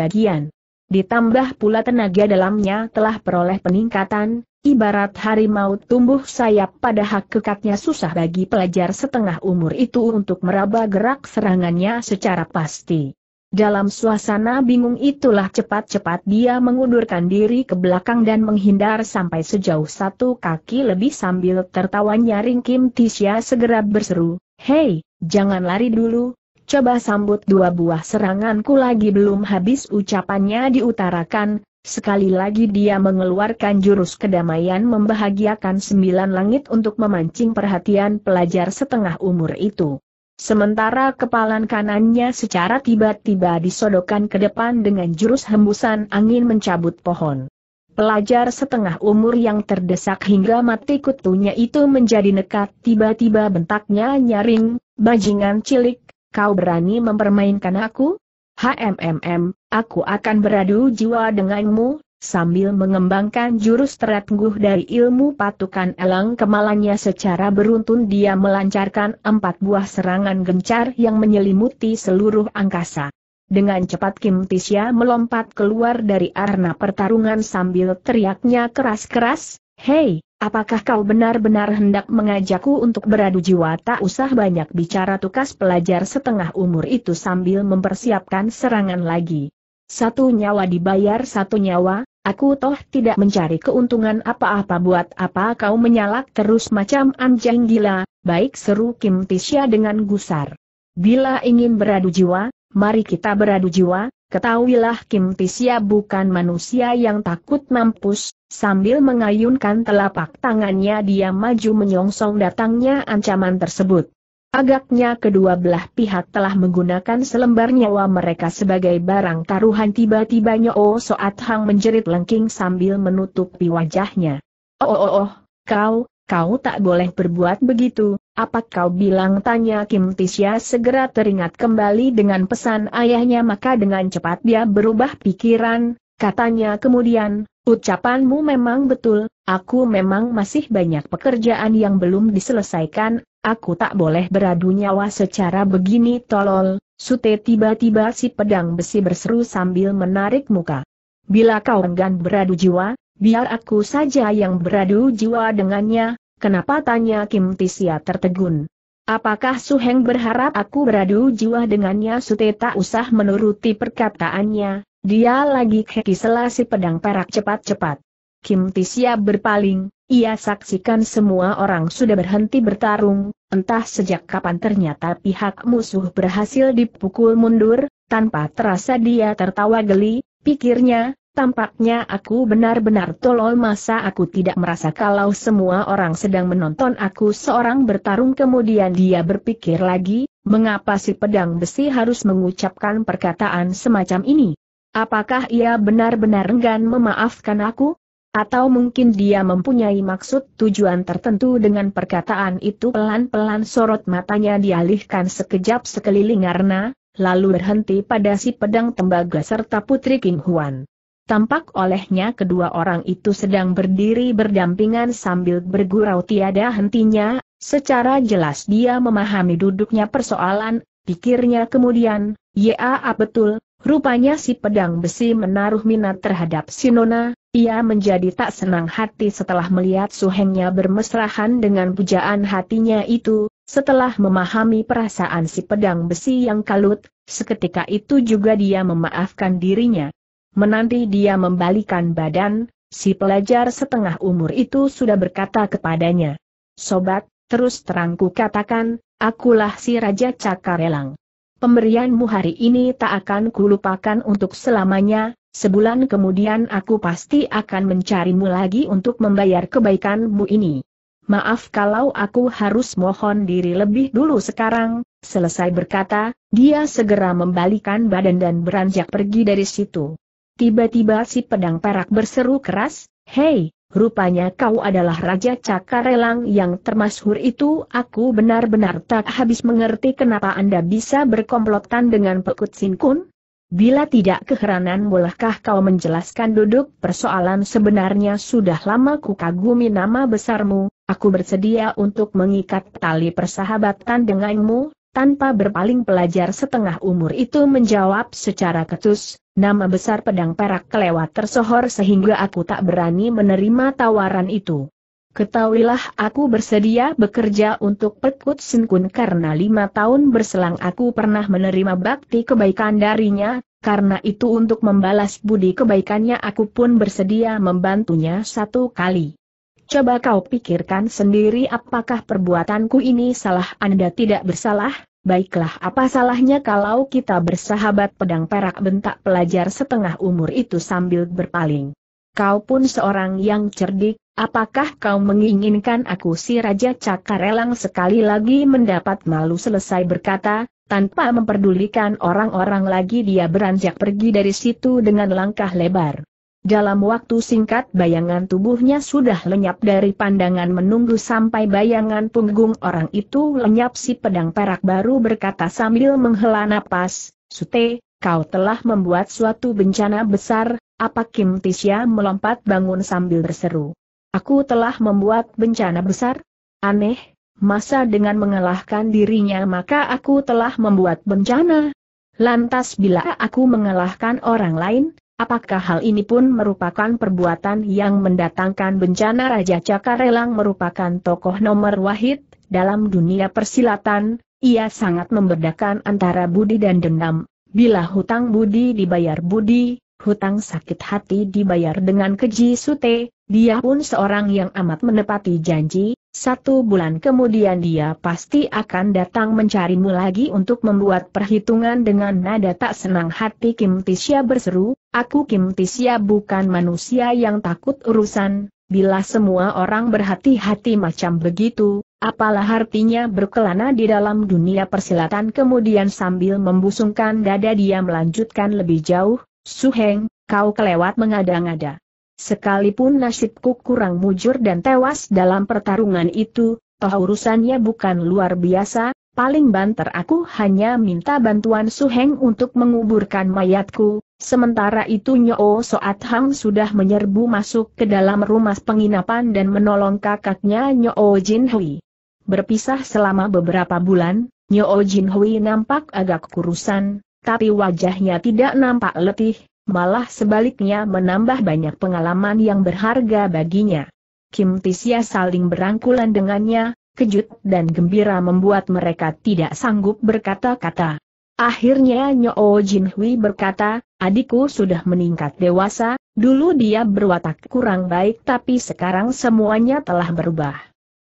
bagian. Ditambah pula tenaga dalamnya telah peroleh peningkatan, ibarat harimau tumbuh sayap pada hak kekatnya susah bagi pelajar setengah umur itu untuk meraba gerak serangannya secara pasti. Dalam suasana bingung itulah cepat-cepat dia mengundurkan diri ke belakang dan menghindar sampai sejauh satu kaki lebih sambil tertawa nyaring Kim Tisha segera berseru, Hei, jangan lari dulu, coba sambut dua buah seranganku lagi belum habis ucapannya diutarakan, sekali lagi dia mengeluarkan jurus kedamaian membahagiakan sembilan langit untuk memancing perhatian pelajar setengah umur itu. Sementara kepalan kanannya secara tiba-tiba disodokan ke depan dengan jurus hembusan angin mencabut pohon. Pelajar setengah umur yang terdesak hingga mati kutunya itu menjadi nekat tiba-tiba bentaknya nyaring, bajingan cilik, kau berani mempermainkan aku? HMMM, aku akan beradu jiwa denganmu, sambil mengembangkan jurus teratguh dari ilmu patukan elang kemalannya secara beruntun dia melancarkan empat buah serangan gencar yang menyelimuti seluruh angkasa. Dengan cepat Kim Tisya melompat keluar dari arena pertarungan sambil teriaknya keras-keras, Hei, apakah kau benar-benar hendak mengajakku untuk beradu jiwa tak usah banyak bicara tukas pelajar setengah umur itu sambil mempersiapkan serangan lagi. Satu nyawa dibayar satu nyawa, Aku toh tidak mencari keuntungan apa-apa buat apa kau menyalak terus macam anjing gila, baik seru Kim Tisha dengan gusar. Bila ingin beradu jiwa, mari kita beradu jiwa, ketahuilah Kim Tisha bukan manusia yang takut mampus, sambil mengayunkan telapak tangannya dia maju menyongsong datangnya ancaman tersebut. Agaknya kedua belah pihak telah menggunakan selembar nyawa mereka sebagai barang taruhan tiba-tiba Nyo Soat Hang menjerit lengking sambil menutupi wajahnya. Oh oh oh, oh kau, kau tak boleh berbuat begitu, apa kau bilang tanya Kim Tisya segera teringat kembali dengan pesan ayahnya maka dengan cepat dia berubah pikiran, katanya kemudian, ucapanmu memang betul, aku memang masih banyak pekerjaan yang belum diselesaikan, Aku tak boleh beradu nyawa secara begini tolol, sute tiba-tiba si pedang besi berseru sambil menarik muka. Bila kau enggan beradu jiwa, biar aku saja yang beradu jiwa dengannya, kenapa tanya Kim Tisia tertegun. Apakah Su Heng berharap aku beradu jiwa dengannya Sute tak usah menuruti perkataannya, dia lagi keki selasi pedang perak cepat-cepat. Kim Tisia berpaling, ia saksikan semua orang sudah berhenti bertarung, entah sejak kapan ternyata pihak musuh berhasil dipukul mundur, tanpa terasa dia tertawa geli, pikirnya, tampaknya aku benar-benar tolol masa aku tidak merasa kalau semua orang sedang menonton aku seorang bertarung kemudian dia berpikir lagi, mengapa si pedang besi harus mengucapkan perkataan semacam ini? Apakah ia benar-benar enggan memaafkan aku? Atau mungkin dia mempunyai maksud tujuan tertentu dengan perkataan itu pelan-pelan sorot matanya dialihkan sekejap sekeliling arna, lalu berhenti pada si pedang tembaga serta putri Kim Huan. Tampak olehnya kedua orang itu sedang berdiri berdampingan sambil bergurau tiada hentinya, secara jelas dia memahami duduknya persoalan, pikirnya kemudian, ya betul, rupanya si pedang besi menaruh minat terhadap Shinona. Ia menjadi tak senang hati setelah melihat suhengnya bermesrahan dengan pujaan hatinya itu, setelah memahami perasaan si pedang besi yang kalut, seketika itu juga dia memaafkan dirinya. Menanti dia membalikan badan, si pelajar setengah umur itu sudah berkata kepadanya, Sobat, terus terangku katakan, akulah si Raja Cakarelang. Pemberianmu hari ini tak akan kulupakan untuk selamanya, Sebulan kemudian aku pasti akan mencarimu lagi untuk membayar kebaikanmu ini. Maaf kalau aku harus mohon diri lebih dulu sekarang, selesai berkata, dia segera membalikan badan dan beranjak pergi dari situ. Tiba-tiba si pedang perak berseru keras, Hei, rupanya kau adalah Raja Cakarelang yang termasyhur itu aku benar-benar tak habis mengerti kenapa Anda bisa berkomplotan dengan Pekut Sinkun, Bila tidak keheranan bolehkah kau menjelaskan duduk persoalan sebenarnya sudah lama ku kagumi nama besarmu, aku bersedia untuk mengikat tali persahabatan denganmu, tanpa berpaling pelajar setengah umur itu menjawab secara ketus, nama besar pedang perak kelewat tersohor sehingga aku tak berani menerima tawaran itu. Ketahuilah aku bersedia bekerja untuk Pekut Sinkun karena lima tahun berselang aku pernah menerima bakti kebaikan darinya, karena itu untuk membalas budi kebaikannya aku pun bersedia membantunya satu kali. Coba kau pikirkan sendiri apakah perbuatanku ini salah anda tidak bersalah, baiklah apa salahnya kalau kita bersahabat pedang perak bentak pelajar setengah umur itu sambil berpaling. Kau pun seorang yang cerdik, Apakah kau menginginkan aku si Raja Cakarelang sekali lagi mendapat malu selesai berkata, tanpa memperdulikan orang-orang lagi dia beranjak pergi dari situ dengan langkah lebar. Dalam waktu singkat bayangan tubuhnya sudah lenyap dari pandangan menunggu sampai bayangan punggung orang itu lenyap si pedang perak baru berkata sambil menghela napas, Sute, kau telah membuat suatu bencana besar, apa Kim Tisya melompat bangun sambil berseru. Aku telah membuat bencana besar? Aneh, masa dengan mengalahkan dirinya maka aku telah membuat bencana? Lantas bila aku mengalahkan orang lain, apakah hal ini pun merupakan perbuatan yang mendatangkan bencana Raja Cakarelang merupakan tokoh nomor wahid dalam dunia persilatan, ia sangat membedakan antara budi dan dendam. Bila hutang budi dibayar budi, hutang sakit hati dibayar dengan keji sute, dia pun seorang yang amat menepati janji, satu bulan kemudian dia pasti akan datang mencarimu lagi untuk membuat perhitungan dengan nada tak senang hati Kim Tisya berseru, aku Kim Tisya bukan manusia yang takut urusan, bila semua orang berhati-hati macam begitu, apalah artinya berkelana di dalam dunia persilatan kemudian sambil membusungkan dada dia melanjutkan lebih jauh, Suheng, kau kelewat mengada-ngada. Sekalipun nasibku kurang mujur dan tewas dalam pertarungan itu, toh urusannya bukan luar biasa, paling banter aku hanya minta bantuan Su Heng untuk menguburkan mayatku, sementara itu Nyo Soat Hang sudah menyerbu masuk ke dalam rumah penginapan dan menolong kakaknya Nyo Jin Hui. Berpisah selama beberapa bulan, Nyo Jin Hui nampak agak kurusan, tapi wajahnya tidak nampak letih, malah sebaliknya menambah banyak pengalaman yang berharga baginya. Kim Tisya saling berangkulan dengannya, kejut dan gembira membuat mereka tidak sanggup berkata-kata. Akhirnya Nyo Jin Hui berkata, adikku sudah meningkat dewasa, dulu dia berwatak kurang baik tapi sekarang semuanya telah berubah.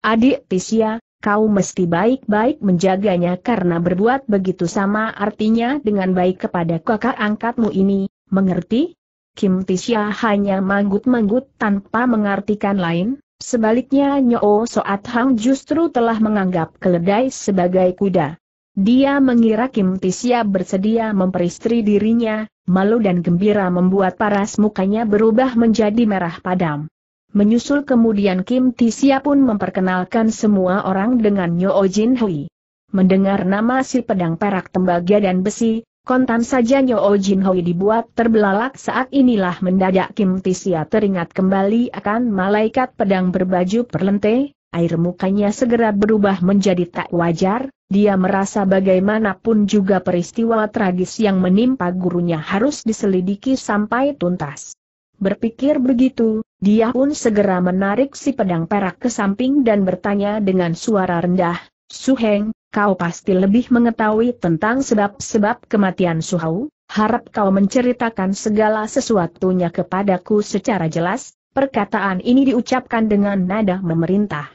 Adik Tisya, kau mesti baik-baik menjaganya karena berbuat begitu sama artinya dengan baik kepada kakak angkatmu ini, mengerti? Kim Tisya hanya manggut-manggut tanpa mengartikan lain, sebaliknya Nyo Soat Hang justru telah menganggap keledai sebagai kuda. Dia mengira Kim Tisya bersedia memperistri dirinya, malu dan gembira membuat paras mukanya berubah menjadi merah padam. Menyusul kemudian Kim Tisia pun memperkenalkan semua orang dengan Nyo Jin Hui. Mendengar nama si pedang perak tembaga dan besi, kontan saja Nyo Jin Hui dibuat terbelalak saat inilah mendadak Kim Tisia teringat kembali akan malaikat pedang berbaju perlente, air mukanya segera berubah menjadi tak wajar, dia merasa bagaimanapun juga peristiwa tragis yang menimpa gurunya harus diselidiki sampai tuntas. Berpikir begitu, dia pun segera menarik si pedang perak ke samping dan bertanya dengan suara rendah, Suheng, kau pasti lebih mengetahui tentang sebab-sebab kematian Suhau, harap kau menceritakan segala sesuatunya kepadaku secara jelas, perkataan ini diucapkan dengan nada memerintah.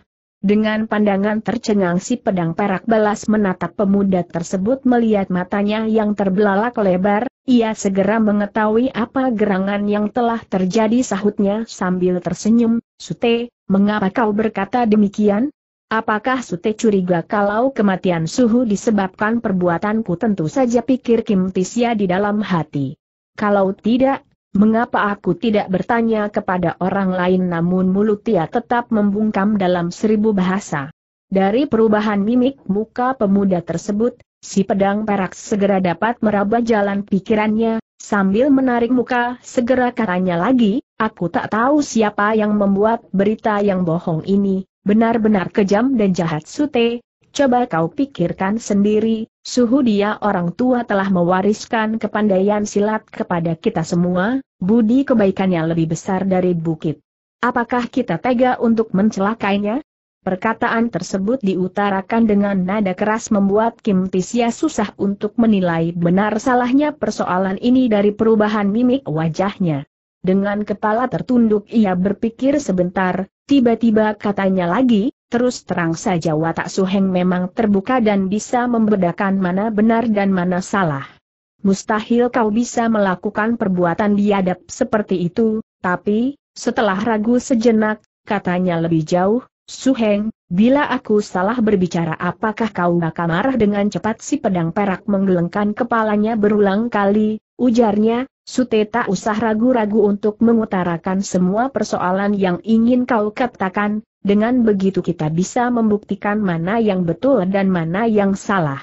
Dengan pandangan tercengang si pedang perak balas menatap pemuda tersebut melihat matanya yang terbelalak lebar, ia segera mengetahui apa gerangan yang telah terjadi sahutnya sambil tersenyum, Sute, mengapa kau berkata demikian? Apakah Sute curiga kalau kematian suhu disebabkan perbuatanku tentu saja pikir Kim Tisya di dalam hati. Kalau tidak, Mengapa aku tidak bertanya kepada orang lain namun mulut tetap membungkam dalam seribu bahasa? Dari perubahan mimik muka pemuda tersebut, si pedang perak segera dapat meraba jalan pikirannya, sambil menarik muka segera katanya lagi, aku tak tahu siapa yang membuat berita yang bohong ini, benar-benar kejam dan jahat sute, Coba kau pikirkan sendiri, suhu dia orang tua telah mewariskan kepandaian silat kepada kita semua, budi kebaikannya lebih besar dari bukit. Apakah kita tega untuk mencelakainya? Perkataan tersebut diutarakan dengan nada keras membuat Kim Tisya susah untuk menilai benar salahnya persoalan ini dari perubahan mimik wajahnya. Dengan kepala tertunduk ia berpikir sebentar, tiba-tiba katanya lagi, Terus terang saja watak Suheng memang terbuka dan bisa membedakan mana benar dan mana salah. Mustahil kau bisa melakukan perbuatan biadab seperti itu, tapi, setelah ragu sejenak, katanya lebih jauh, Suheng, bila aku salah berbicara apakah kau bakal marah dengan cepat si pedang perak menggelengkan kepalanya berulang kali, ujarnya, Sute tak usah ragu-ragu untuk mengutarakan semua persoalan yang ingin kau katakan, dengan begitu kita bisa membuktikan mana yang betul dan mana yang salah.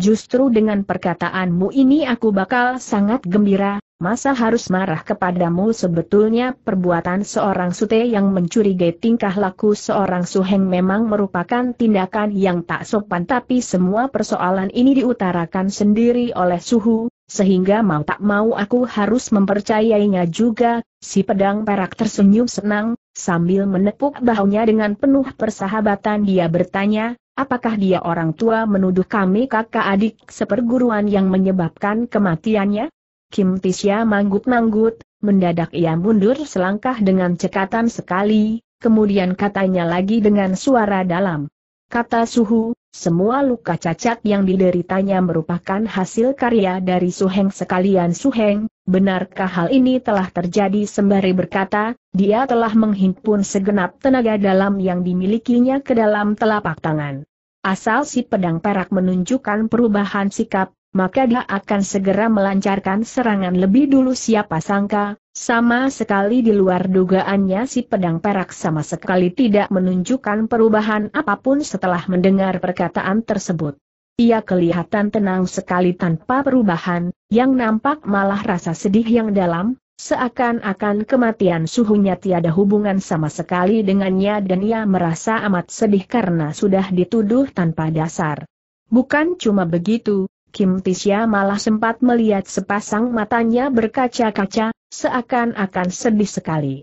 Justru dengan perkataanmu ini aku bakal sangat gembira, masa harus marah kepadamu sebetulnya perbuatan seorang sute yang mencurigai tingkah laku seorang suheng memang merupakan tindakan yang tak sopan tapi semua persoalan ini diutarakan sendiri oleh suhu, sehingga mau tak mau aku harus mempercayainya juga, si pedang perak tersenyum senang, sambil menepuk bahunya dengan penuh persahabatan dia bertanya, apakah dia orang tua menuduh kami kakak adik seperguruan yang menyebabkan kematiannya? Kim Tisya manggut-manggut, mendadak ia mundur selangkah dengan cekatan sekali, kemudian katanya lagi dengan suara dalam. Kata Suhu, semua luka cacat yang dideritanya merupakan hasil karya dari Suheng sekalian Suheng, benarkah hal ini telah terjadi sembari berkata, dia telah menghimpun segenap tenaga dalam yang dimilikinya ke dalam telapak tangan. Asal si pedang perak menunjukkan perubahan sikap, maka dia akan segera melancarkan serangan lebih dulu siapa sangka, sama sekali di luar dugaannya si pedang perak sama sekali tidak menunjukkan perubahan apapun setelah mendengar perkataan tersebut. Ia kelihatan tenang sekali tanpa perubahan, yang nampak malah rasa sedih yang dalam, seakan-akan kematian suhunya tiada hubungan sama sekali dengannya dan ia merasa amat sedih karena sudah dituduh tanpa dasar. Bukan cuma begitu, Kim Tisya malah sempat melihat sepasang matanya berkaca-kaca, seakan-akan sedih sekali.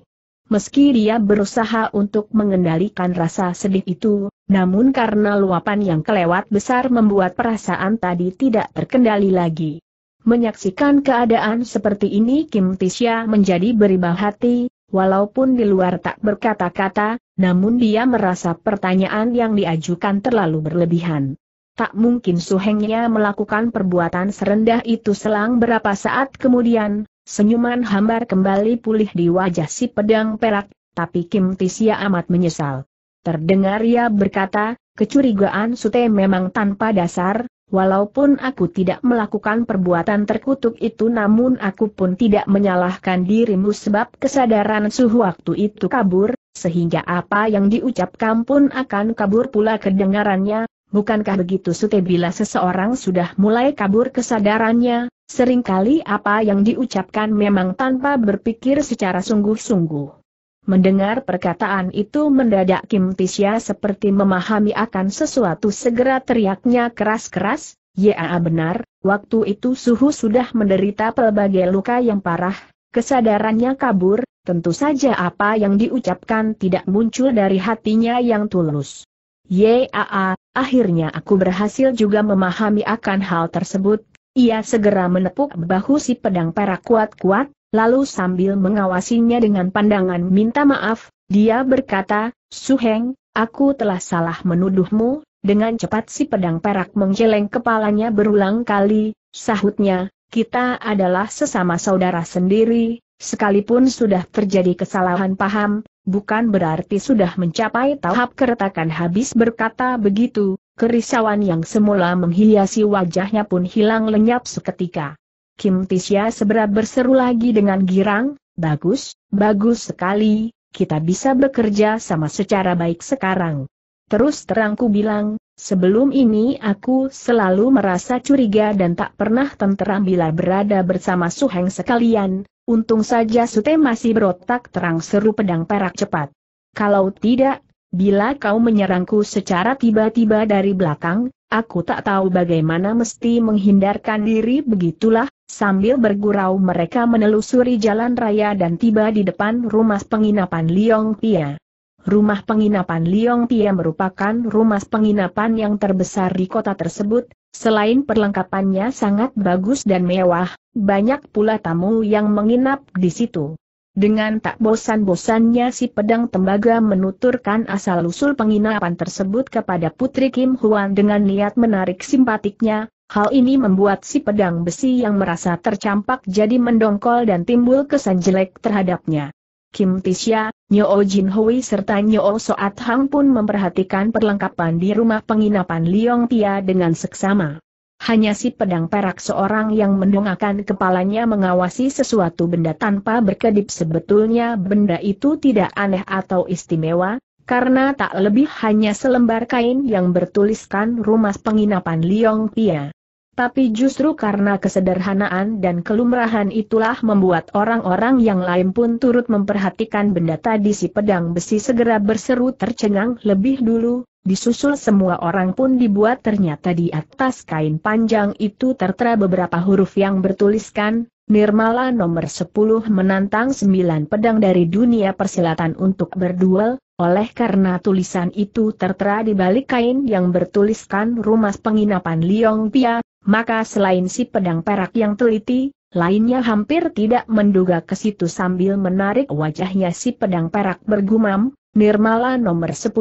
Meski dia berusaha untuk mengendalikan rasa sedih itu, namun karena luapan yang kelewat besar membuat perasaan tadi tidak terkendali lagi. Menyaksikan keadaan seperti ini Kim Tisya menjadi beribah hati, walaupun di luar tak berkata-kata, namun dia merasa pertanyaan yang diajukan terlalu berlebihan. Tak mungkin suhengnya melakukan perbuatan serendah itu selang berapa saat kemudian, senyuman hambar kembali pulih di wajah si pedang perak, tapi Kim Tisia amat menyesal. Terdengar ia berkata, kecurigaan Sute memang tanpa dasar, Walaupun aku tidak melakukan perbuatan terkutuk itu namun aku pun tidak menyalahkan dirimu sebab kesadaran suhu waktu itu kabur, sehingga apa yang diucapkan pun akan kabur pula kedengarannya, Bukankah begitu sute bila seseorang sudah mulai kabur kesadarannya, seringkali apa yang diucapkan memang tanpa berpikir secara sungguh-sungguh. Mendengar perkataan itu mendadak Kim Tisya seperti memahami akan sesuatu segera teriaknya keras-keras, Ya benar, waktu itu Suhu sudah menderita pelbagai luka yang parah, kesadarannya kabur, tentu saja apa yang diucapkan tidak muncul dari hatinya yang tulus. Yaa, akhirnya aku berhasil juga memahami akan hal tersebut. Ia segera menepuk bahu si pedang perak kuat-kuat, lalu sambil mengawasinya dengan pandangan minta maaf, dia berkata, Suheng, aku telah salah menuduhmu, dengan cepat si pedang perak menggeleng kepalanya berulang kali, sahutnya, kita adalah sesama saudara sendiri, sekalipun sudah terjadi kesalahan paham, bukan berarti sudah mencapai tahap keretakan habis berkata begitu, kerisauan yang semula menghiasi wajahnya pun hilang lenyap seketika. Kim Tisya seberat berseru lagi dengan girang, bagus, bagus sekali, kita bisa bekerja sama secara baik sekarang. Terus terangku bilang, sebelum ini aku selalu merasa curiga dan tak pernah tenteram bila berada bersama Suheng sekalian, Untung saja Sute masih berotak terang seru pedang perak cepat. Kalau tidak, bila kau menyerangku secara tiba-tiba dari belakang, aku tak tahu bagaimana mesti menghindarkan diri begitulah, sambil bergurau mereka menelusuri jalan raya dan tiba di depan rumah penginapan Liong Pia. Rumah penginapan Liong Pia merupakan rumah penginapan yang terbesar di kota tersebut, Selain perlengkapannya sangat bagus dan mewah, banyak pula tamu yang menginap di situ. Dengan tak bosan-bosannya si pedang tembaga menuturkan asal-usul penginapan tersebut kepada Putri Kim Huan dengan niat menarik simpatiknya, hal ini membuat si pedang besi yang merasa tercampak jadi mendongkol dan timbul kesan jelek terhadapnya. Kim Tisha, Nyo Jin Hui serta Nyo Soat Hang pun memperhatikan perlengkapan di rumah penginapan Liong Pia dengan seksama. Hanya si pedang perak seorang yang mendongakkan kepalanya mengawasi sesuatu benda tanpa berkedip sebetulnya benda itu tidak aneh atau istimewa, karena tak lebih hanya selembar kain yang bertuliskan rumah penginapan Liong Pia. Tapi justru karena kesederhanaan dan kelumrahan itulah membuat orang-orang yang lain pun turut memperhatikan benda tadi si pedang besi segera berseru tercengang lebih dulu, disusul semua orang pun dibuat ternyata di atas kain panjang itu tertera beberapa huruf yang bertuliskan, Nirmala nomor 10 menantang 9 pedang dari dunia persilatan untuk berduel, oleh karena tulisan itu tertera di balik kain yang bertuliskan rumah penginapan Liong Pia, maka selain si pedang perak yang teliti, lainnya hampir tidak menduga ke situ sambil menarik wajahnya si pedang perak bergumam, Nirmala nomor 10,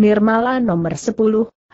Nirmala nomor 10,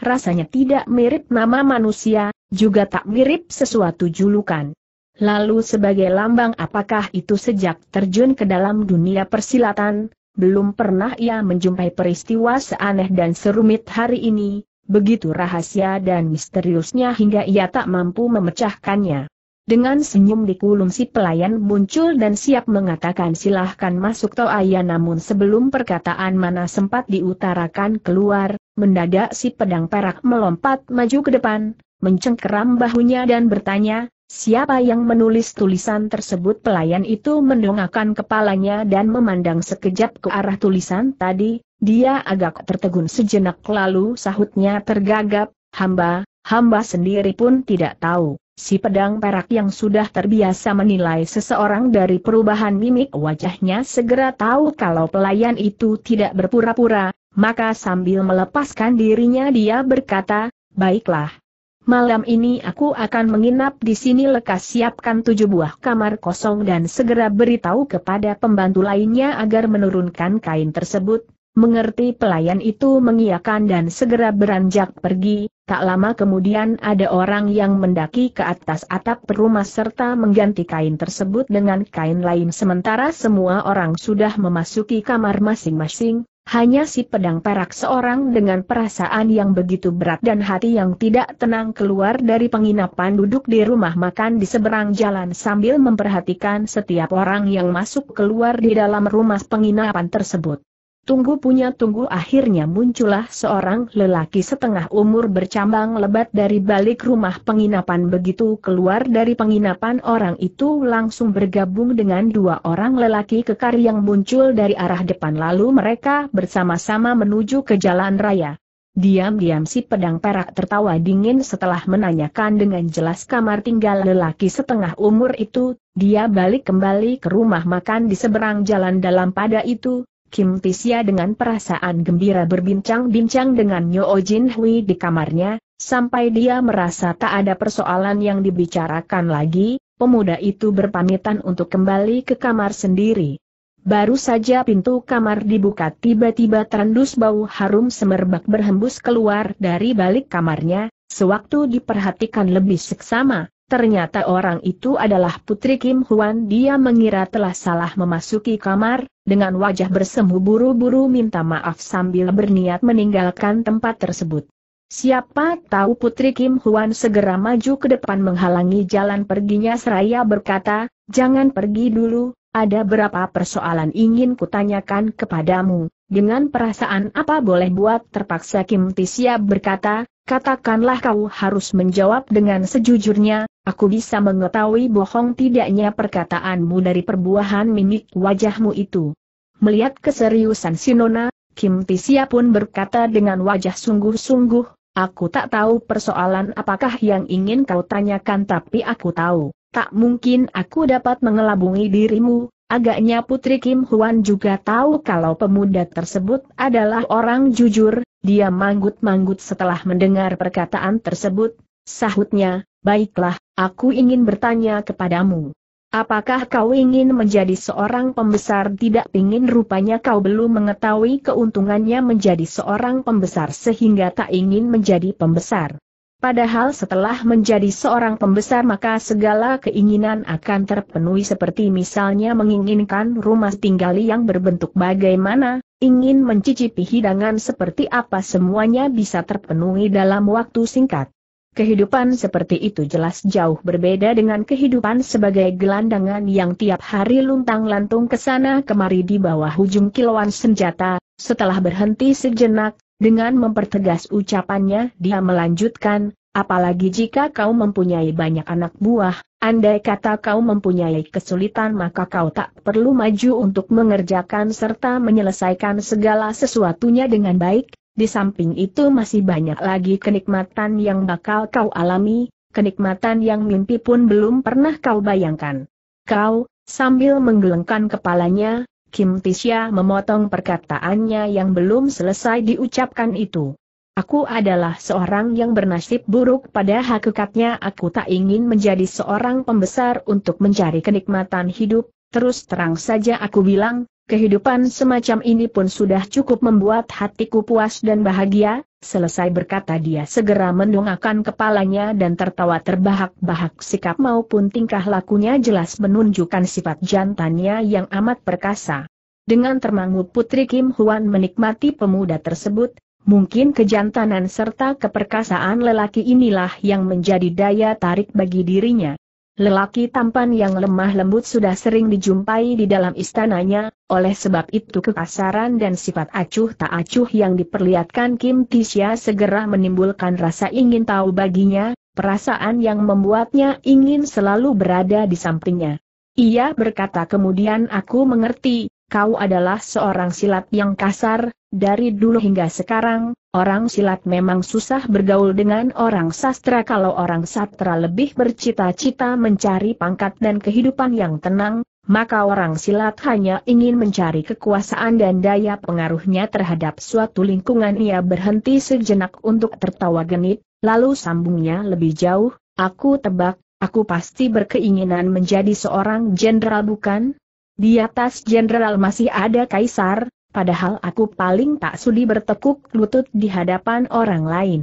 rasanya tidak mirip nama manusia, juga tak mirip sesuatu julukan. Lalu sebagai lambang apakah itu sejak terjun ke dalam dunia persilatan, belum pernah ia menjumpai peristiwa seaneh dan serumit hari ini, begitu rahasia dan misteriusnya hingga ia tak mampu memecahkannya. Dengan senyum di kulum si pelayan muncul dan siap mengatakan silahkan masuk to aya namun sebelum perkataan mana sempat diutarakan keluar, mendadak si pedang perak melompat maju ke depan, mencengkeram bahunya dan bertanya, Siapa yang menulis tulisan tersebut pelayan itu mendongakkan kepalanya dan memandang sekejap ke arah tulisan tadi, dia agak tertegun sejenak lalu sahutnya tergagap, hamba, hamba sendiri pun tidak tahu. Si pedang perak yang sudah terbiasa menilai seseorang dari perubahan mimik wajahnya segera tahu kalau pelayan itu tidak berpura-pura, maka sambil melepaskan dirinya dia berkata, baiklah, Malam ini aku akan menginap di sini lekas siapkan tujuh buah kamar kosong dan segera beritahu kepada pembantu lainnya agar menurunkan kain tersebut. Mengerti pelayan itu mengiakan dan segera beranjak pergi, tak lama kemudian ada orang yang mendaki ke atas atap rumah serta mengganti kain tersebut dengan kain lain sementara semua orang sudah memasuki kamar masing-masing, hanya si pedang perak seorang dengan perasaan yang begitu berat dan hati yang tidak tenang keluar dari penginapan duduk di rumah makan di seberang jalan sambil memperhatikan setiap orang yang masuk keluar di dalam rumah penginapan tersebut. Tunggu punya tunggu akhirnya muncullah seorang lelaki setengah umur bercambang lebat dari balik rumah penginapan begitu keluar dari penginapan orang itu langsung bergabung dengan dua orang lelaki kekar yang muncul dari arah depan lalu mereka bersama-sama menuju ke jalan raya. Diam-diam si pedang perak tertawa dingin setelah menanyakan dengan jelas kamar tinggal lelaki setengah umur itu, dia balik kembali ke rumah makan di seberang jalan dalam pada itu, Kim Pisya dengan perasaan gembira berbincang-bincang dengan Nyo Jin Hui di kamarnya, sampai dia merasa tak ada persoalan yang dibicarakan lagi, pemuda itu berpamitan untuk kembali ke kamar sendiri. Baru saja pintu kamar dibuka tiba-tiba terendus bau harum semerbak berhembus keluar dari balik kamarnya, sewaktu diperhatikan lebih seksama, Ternyata orang itu adalah Putri Kim Huan. Dia mengira telah salah memasuki kamar, dengan wajah bersemu buru-buru minta maaf sambil berniat meninggalkan tempat tersebut. Siapa tahu Putri Kim Huan segera maju ke depan menghalangi jalan perginya seraya berkata, jangan pergi dulu, ada berapa persoalan ingin kutanyakan kepadamu. Dengan perasaan apa boleh buat terpaksa Kim Tisia berkata, katakanlah kau harus menjawab dengan sejujurnya, Aku bisa mengetahui bohong tidaknya perkataanmu dari perbuahan mimik wajahmu itu. Melihat keseriusan Sinona, Kim Tisia pun berkata dengan wajah sungguh-sungguh, aku tak tahu persoalan apakah yang ingin kau tanyakan tapi aku tahu, tak mungkin aku dapat mengelabungi dirimu, agaknya Putri Kim Huan juga tahu kalau pemuda tersebut adalah orang jujur, dia manggut-manggut setelah mendengar perkataan tersebut, sahutnya, Baiklah, aku ingin bertanya kepadamu. Apakah kau ingin menjadi seorang pembesar tidak ingin rupanya kau belum mengetahui keuntungannya menjadi seorang pembesar sehingga tak ingin menjadi pembesar. Padahal setelah menjadi seorang pembesar maka segala keinginan akan terpenuhi seperti misalnya menginginkan rumah tinggal yang berbentuk bagaimana, ingin mencicipi hidangan seperti apa semuanya bisa terpenuhi dalam waktu singkat. Kehidupan seperti itu jelas jauh berbeda dengan kehidupan sebagai gelandangan yang tiap hari luntang-lantung ke sana kemari di bawah hujung kiloan senjata. Setelah berhenti sejenak, dengan mempertegas ucapannya dia melanjutkan, apalagi jika kau mempunyai banyak anak buah, andai kata kau mempunyai kesulitan maka kau tak perlu maju untuk mengerjakan serta menyelesaikan segala sesuatunya dengan baik, di samping itu masih banyak lagi kenikmatan yang bakal kau alami, kenikmatan yang mimpi pun belum pernah kau bayangkan. Kau, sambil menggelengkan kepalanya, Kim Tisha memotong perkataannya yang belum selesai diucapkan itu. Aku adalah seorang yang bernasib buruk pada hakikatnya aku tak ingin menjadi seorang pembesar untuk mencari kenikmatan hidup, terus terang saja aku bilang, Kehidupan semacam ini pun sudah cukup membuat hatiku puas dan bahagia, selesai berkata dia segera mendongakkan kepalanya dan tertawa terbahak-bahak sikap maupun tingkah lakunya jelas menunjukkan sifat jantannya yang amat perkasa. Dengan termangu Putri Kim Huan menikmati pemuda tersebut, mungkin kejantanan serta keperkasaan lelaki inilah yang menjadi daya tarik bagi dirinya. Lelaki tampan yang lemah lembut sudah sering dijumpai di dalam istananya, oleh sebab itu kekasaran dan sifat acuh tak acuh yang diperlihatkan Kim Tisha segera menimbulkan rasa ingin tahu baginya, perasaan yang membuatnya ingin selalu berada di sampingnya. Ia berkata kemudian aku mengerti, kau adalah seorang silat yang kasar, dari dulu hingga sekarang, orang silat memang susah bergaul dengan orang sastra kalau orang sastra lebih bercita-cita mencari pangkat dan kehidupan yang tenang, maka orang silat hanya ingin mencari kekuasaan dan daya pengaruhnya terhadap suatu lingkungan ia berhenti sejenak untuk tertawa genit, lalu sambungnya lebih jauh, aku tebak, aku pasti berkeinginan menjadi seorang jenderal bukan? Di atas jenderal masih ada kaisar, padahal aku paling tak sudi bertekuk lutut di hadapan orang lain.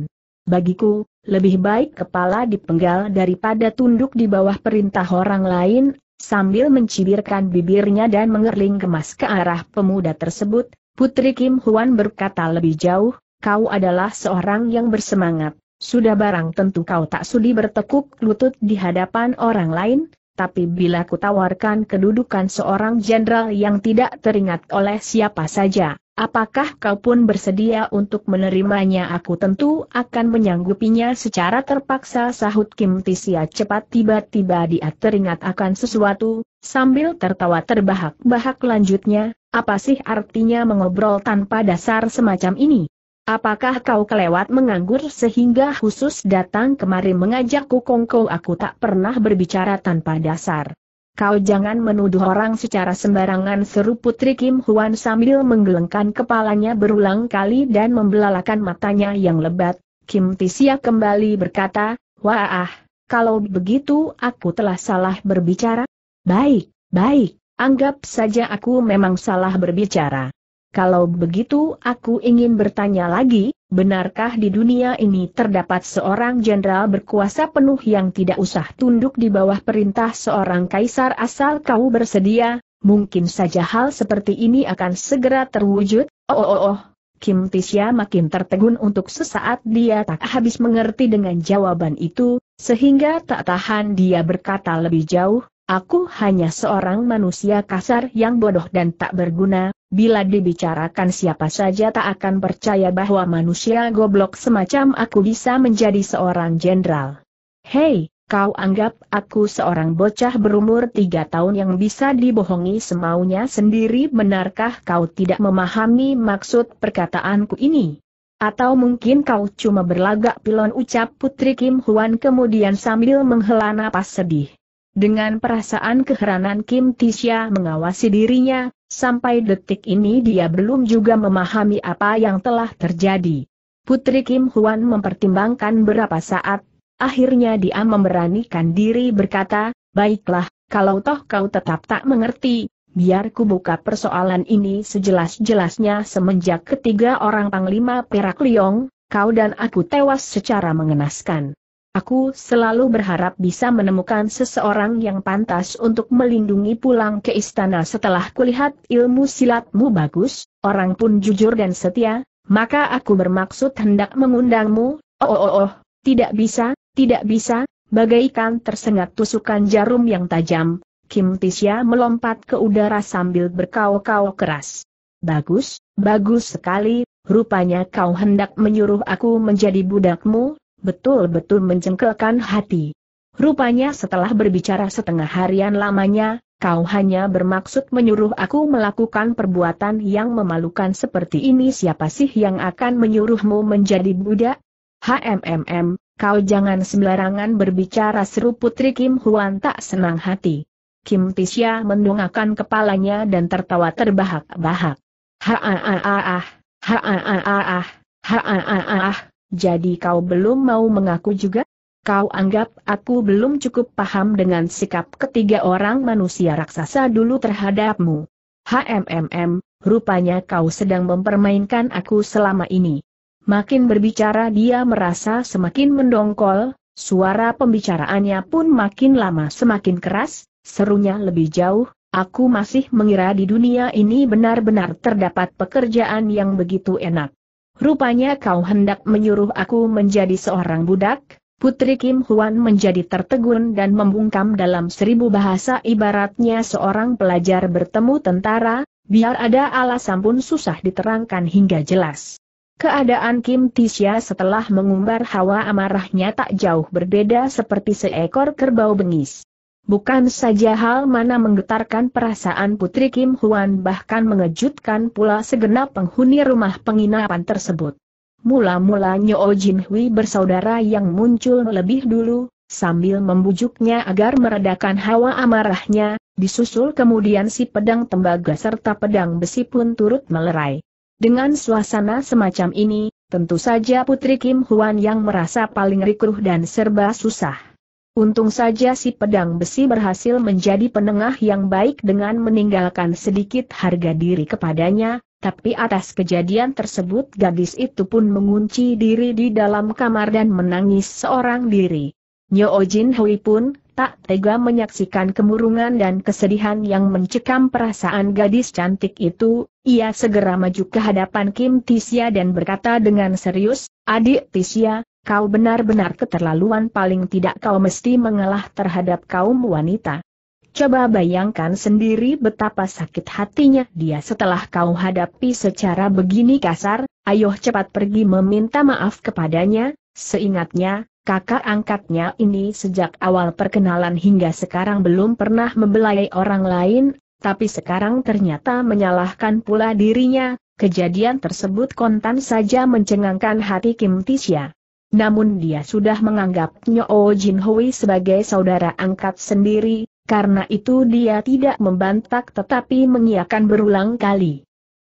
Bagiku, lebih baik kepala dipenggal daripada tunduk di bawah perintah orang lain, sambil mencibirkan bibirnya dan mengerling kemas ke arah pemuda tersebut, Putri Kim Huan berkata lebih jauh, kau adalah seorang yang bersemangat, sudah barang tentu kau tak sudi bertekuk lutut di hadapan orang lain, tapi bila kutawarkan kedudukan seorang jenderal yang tidak teringat oleh siapa saja, apakah kau pun bersedia untuk menerimanya? Aku tentu akan menyanggupinya secara terpaksa sahut Kim Tisia cepat tiba-tiba dia teringat akan sesuatu, sambil tertawa terbahak-bahak lanjutnya, apa sih artinya mengobrol tanpa dasar semacam ini? Apakah kau kelewat menganggur sehingga khusus datang kemari mengajakku kongko aku tak pernah berbicara tanpa dasar. Kau jangan menuduh orang secara sembarangan seru Putri Kim Huan sambil menggelengkan kepalanya berulang kali dan membelalakan matanya yang lebat. Kim Tisia kembali berkata, Wah kalau begitu aku telah salah berbicara. Baik, baik, anggap saja aku memang salah berbicara. Kalau begitu aku ingin bertanya lagi, benarkah di dunia ini terdapat seorang jenderal berkuasa penuh yang tidak usah tunduk di bawah perintah seorang kaisar asal kau bersedia? Mungkin saja hal seperti ini akan segera terwujud, oh oh oh. Kim Tisya makin tertegun untuk sesaat dia tak habis mengerti dengan jawaban itu, sehingga tak tahan dia berkata lebih jauh, aku hanya seorang manusia kasar yang bodoh dan tak berguna, Bila dibicarakan siapa saja tak akan percaya bahwa manusia goblok semacam aku bisa menjadi seorang jenderal. Hei, kau anggap aku seorang bocah berumur tiga tahun yang bisa dibohongi semaunya sendiri benarkah kau tidak memahami maksud perkataanku ini? Atau mungkin kau cuma berlagak pilon ucap Putri Kim Huan kemudian sambil menghela napas sedih. Dengan perasaan keheranan Kim Tisha mengawasi dirinya, Sampai detik ini dia belum juga memahami apa yang telah terjadi. Putri Kim Huan mempertimbangkan berapa saat, akhirnya dia memberanikan diri berkata, Baiklah, kalau toh kau tetap tak mengerti, biar ku buka persoalan ini sejelas-jelasnya semenjak ketiga orang Panglima Perak Liong, kau dan aku tewas secara mengenaskan. Aku selalu berharap bisa menemukan seseorang yang pantas untuk melindungi pulang ke istana setelah kulihat ilmu silatmu bagus, orang pun jujur dan setia, maka aku bermaksud hendak mengundangmu, oh oh oh, oh. tidak bisa, tidak bisa, bagaikan tersengat tusukan jarum yang tajam, Kim Tisya melompat ke udara sambil berkau-kau keras. Bagus, bagus sekali, rupanya kau hendak menyuruh aku menjadi budakmu, betul-betul mencengkelkan hati. Rupanya setelah berbicara setengah harian lamanya, kau hanya bermaksud menyuruh aku melakukan perbuatan yang memalukan seperti ini siapa sih yang akan menyuruhmu menjadi budak? HMMM, kau jangan sembarangan berbicara seru Putri Kim Huan tak senang hati. Kim Tisya mendongakkan kepalanya dan tertawa terbahak-bahak. Ha ah ah ah ah, ha ah ah ah ah, ha ah ah ah. Jadi kau belum mau mengaku juga? Kau anggap aku belum cukup paham dengan sikap ketiga orang manusia raksasa dulu terhadapmu. HMMM, rupanya kau sedang mempermainkan aku selama ini. Makin berbicara dia merasa semakin mendongkol, suara pembicaraannya pun makin lama semakin keras, serunya lebih jauh, aku masih mengira di dunia ini benar-benar terdapat pekerjaan yang begitu enak. Rupanya kau hendak menyuruh aku menjadi seorang budak, Putri Kim Huan menjadi tertegun dan membungkam dalam seribu bahasa ibaratnya seorang pelajar bertemu tentara, biar ada alasan pun susah diterangkan hingga jelas. Keadaan Kim Tisha setelah mengumbar hawa amarahnya tak jauh berbeda seperti seekor kerbau bengis. Bukan saja hal mana menggetarkan perasaan Putri Kim Huan bahkan mengejutkan pula segenap penghuni rumah penginapan tersebut. Mula-mula Nyo Jin Hui bersaudara yang muncul lebih dulu, sambil membujuknya agar meredakan hawa amarahnya, disusul kemudian si pedang tembaga serta pedang besi pun turut melerai. Dengan suasana semacam ini, tentu saja Putri Kim Huan yang merasa paling rikuh dan serba susah Untung saja si pedang besi berhasil menjadi penengah yang baik dengan meninggalkan sedikit harga diri kepadanya, tapi atas kejadian tersebut gadis itu pun mengunci diri di dalam kamar dan menangis seorang diri. Nyo Jin Hui pun tak tega menyaksikan kemurungan dan kesedihan yang mencekam perasaan gadis cantik itu, ia segera maju ke hadapan Kim Tisya dan berkata dengan serius, Adik Tisya, Kau benar-benar keterlaluan paling tidak kau mesti mengalah terhadap kaum wanita. Coba bayangkan sendiri betapa sakit hatinya dia setelah kau hadapi secara begini kasar, ayo cepat pergi meminta maaf kepadanya, seingatnya, kakak angkatnya ini sejak awal perkenalan hingga sekarang belum pernah membelai orang lain, tapi sekarang ternyata menyalahkan pula dirinya, kejadian tersebut kontan saja mencengangkan hati Kim Tisya. Namun dia sudah menganggap Nyo Jin Hui sebagai saudara angkat sendiri, karena itu dia tidak membantah, tetapi mengiakan berulang kali.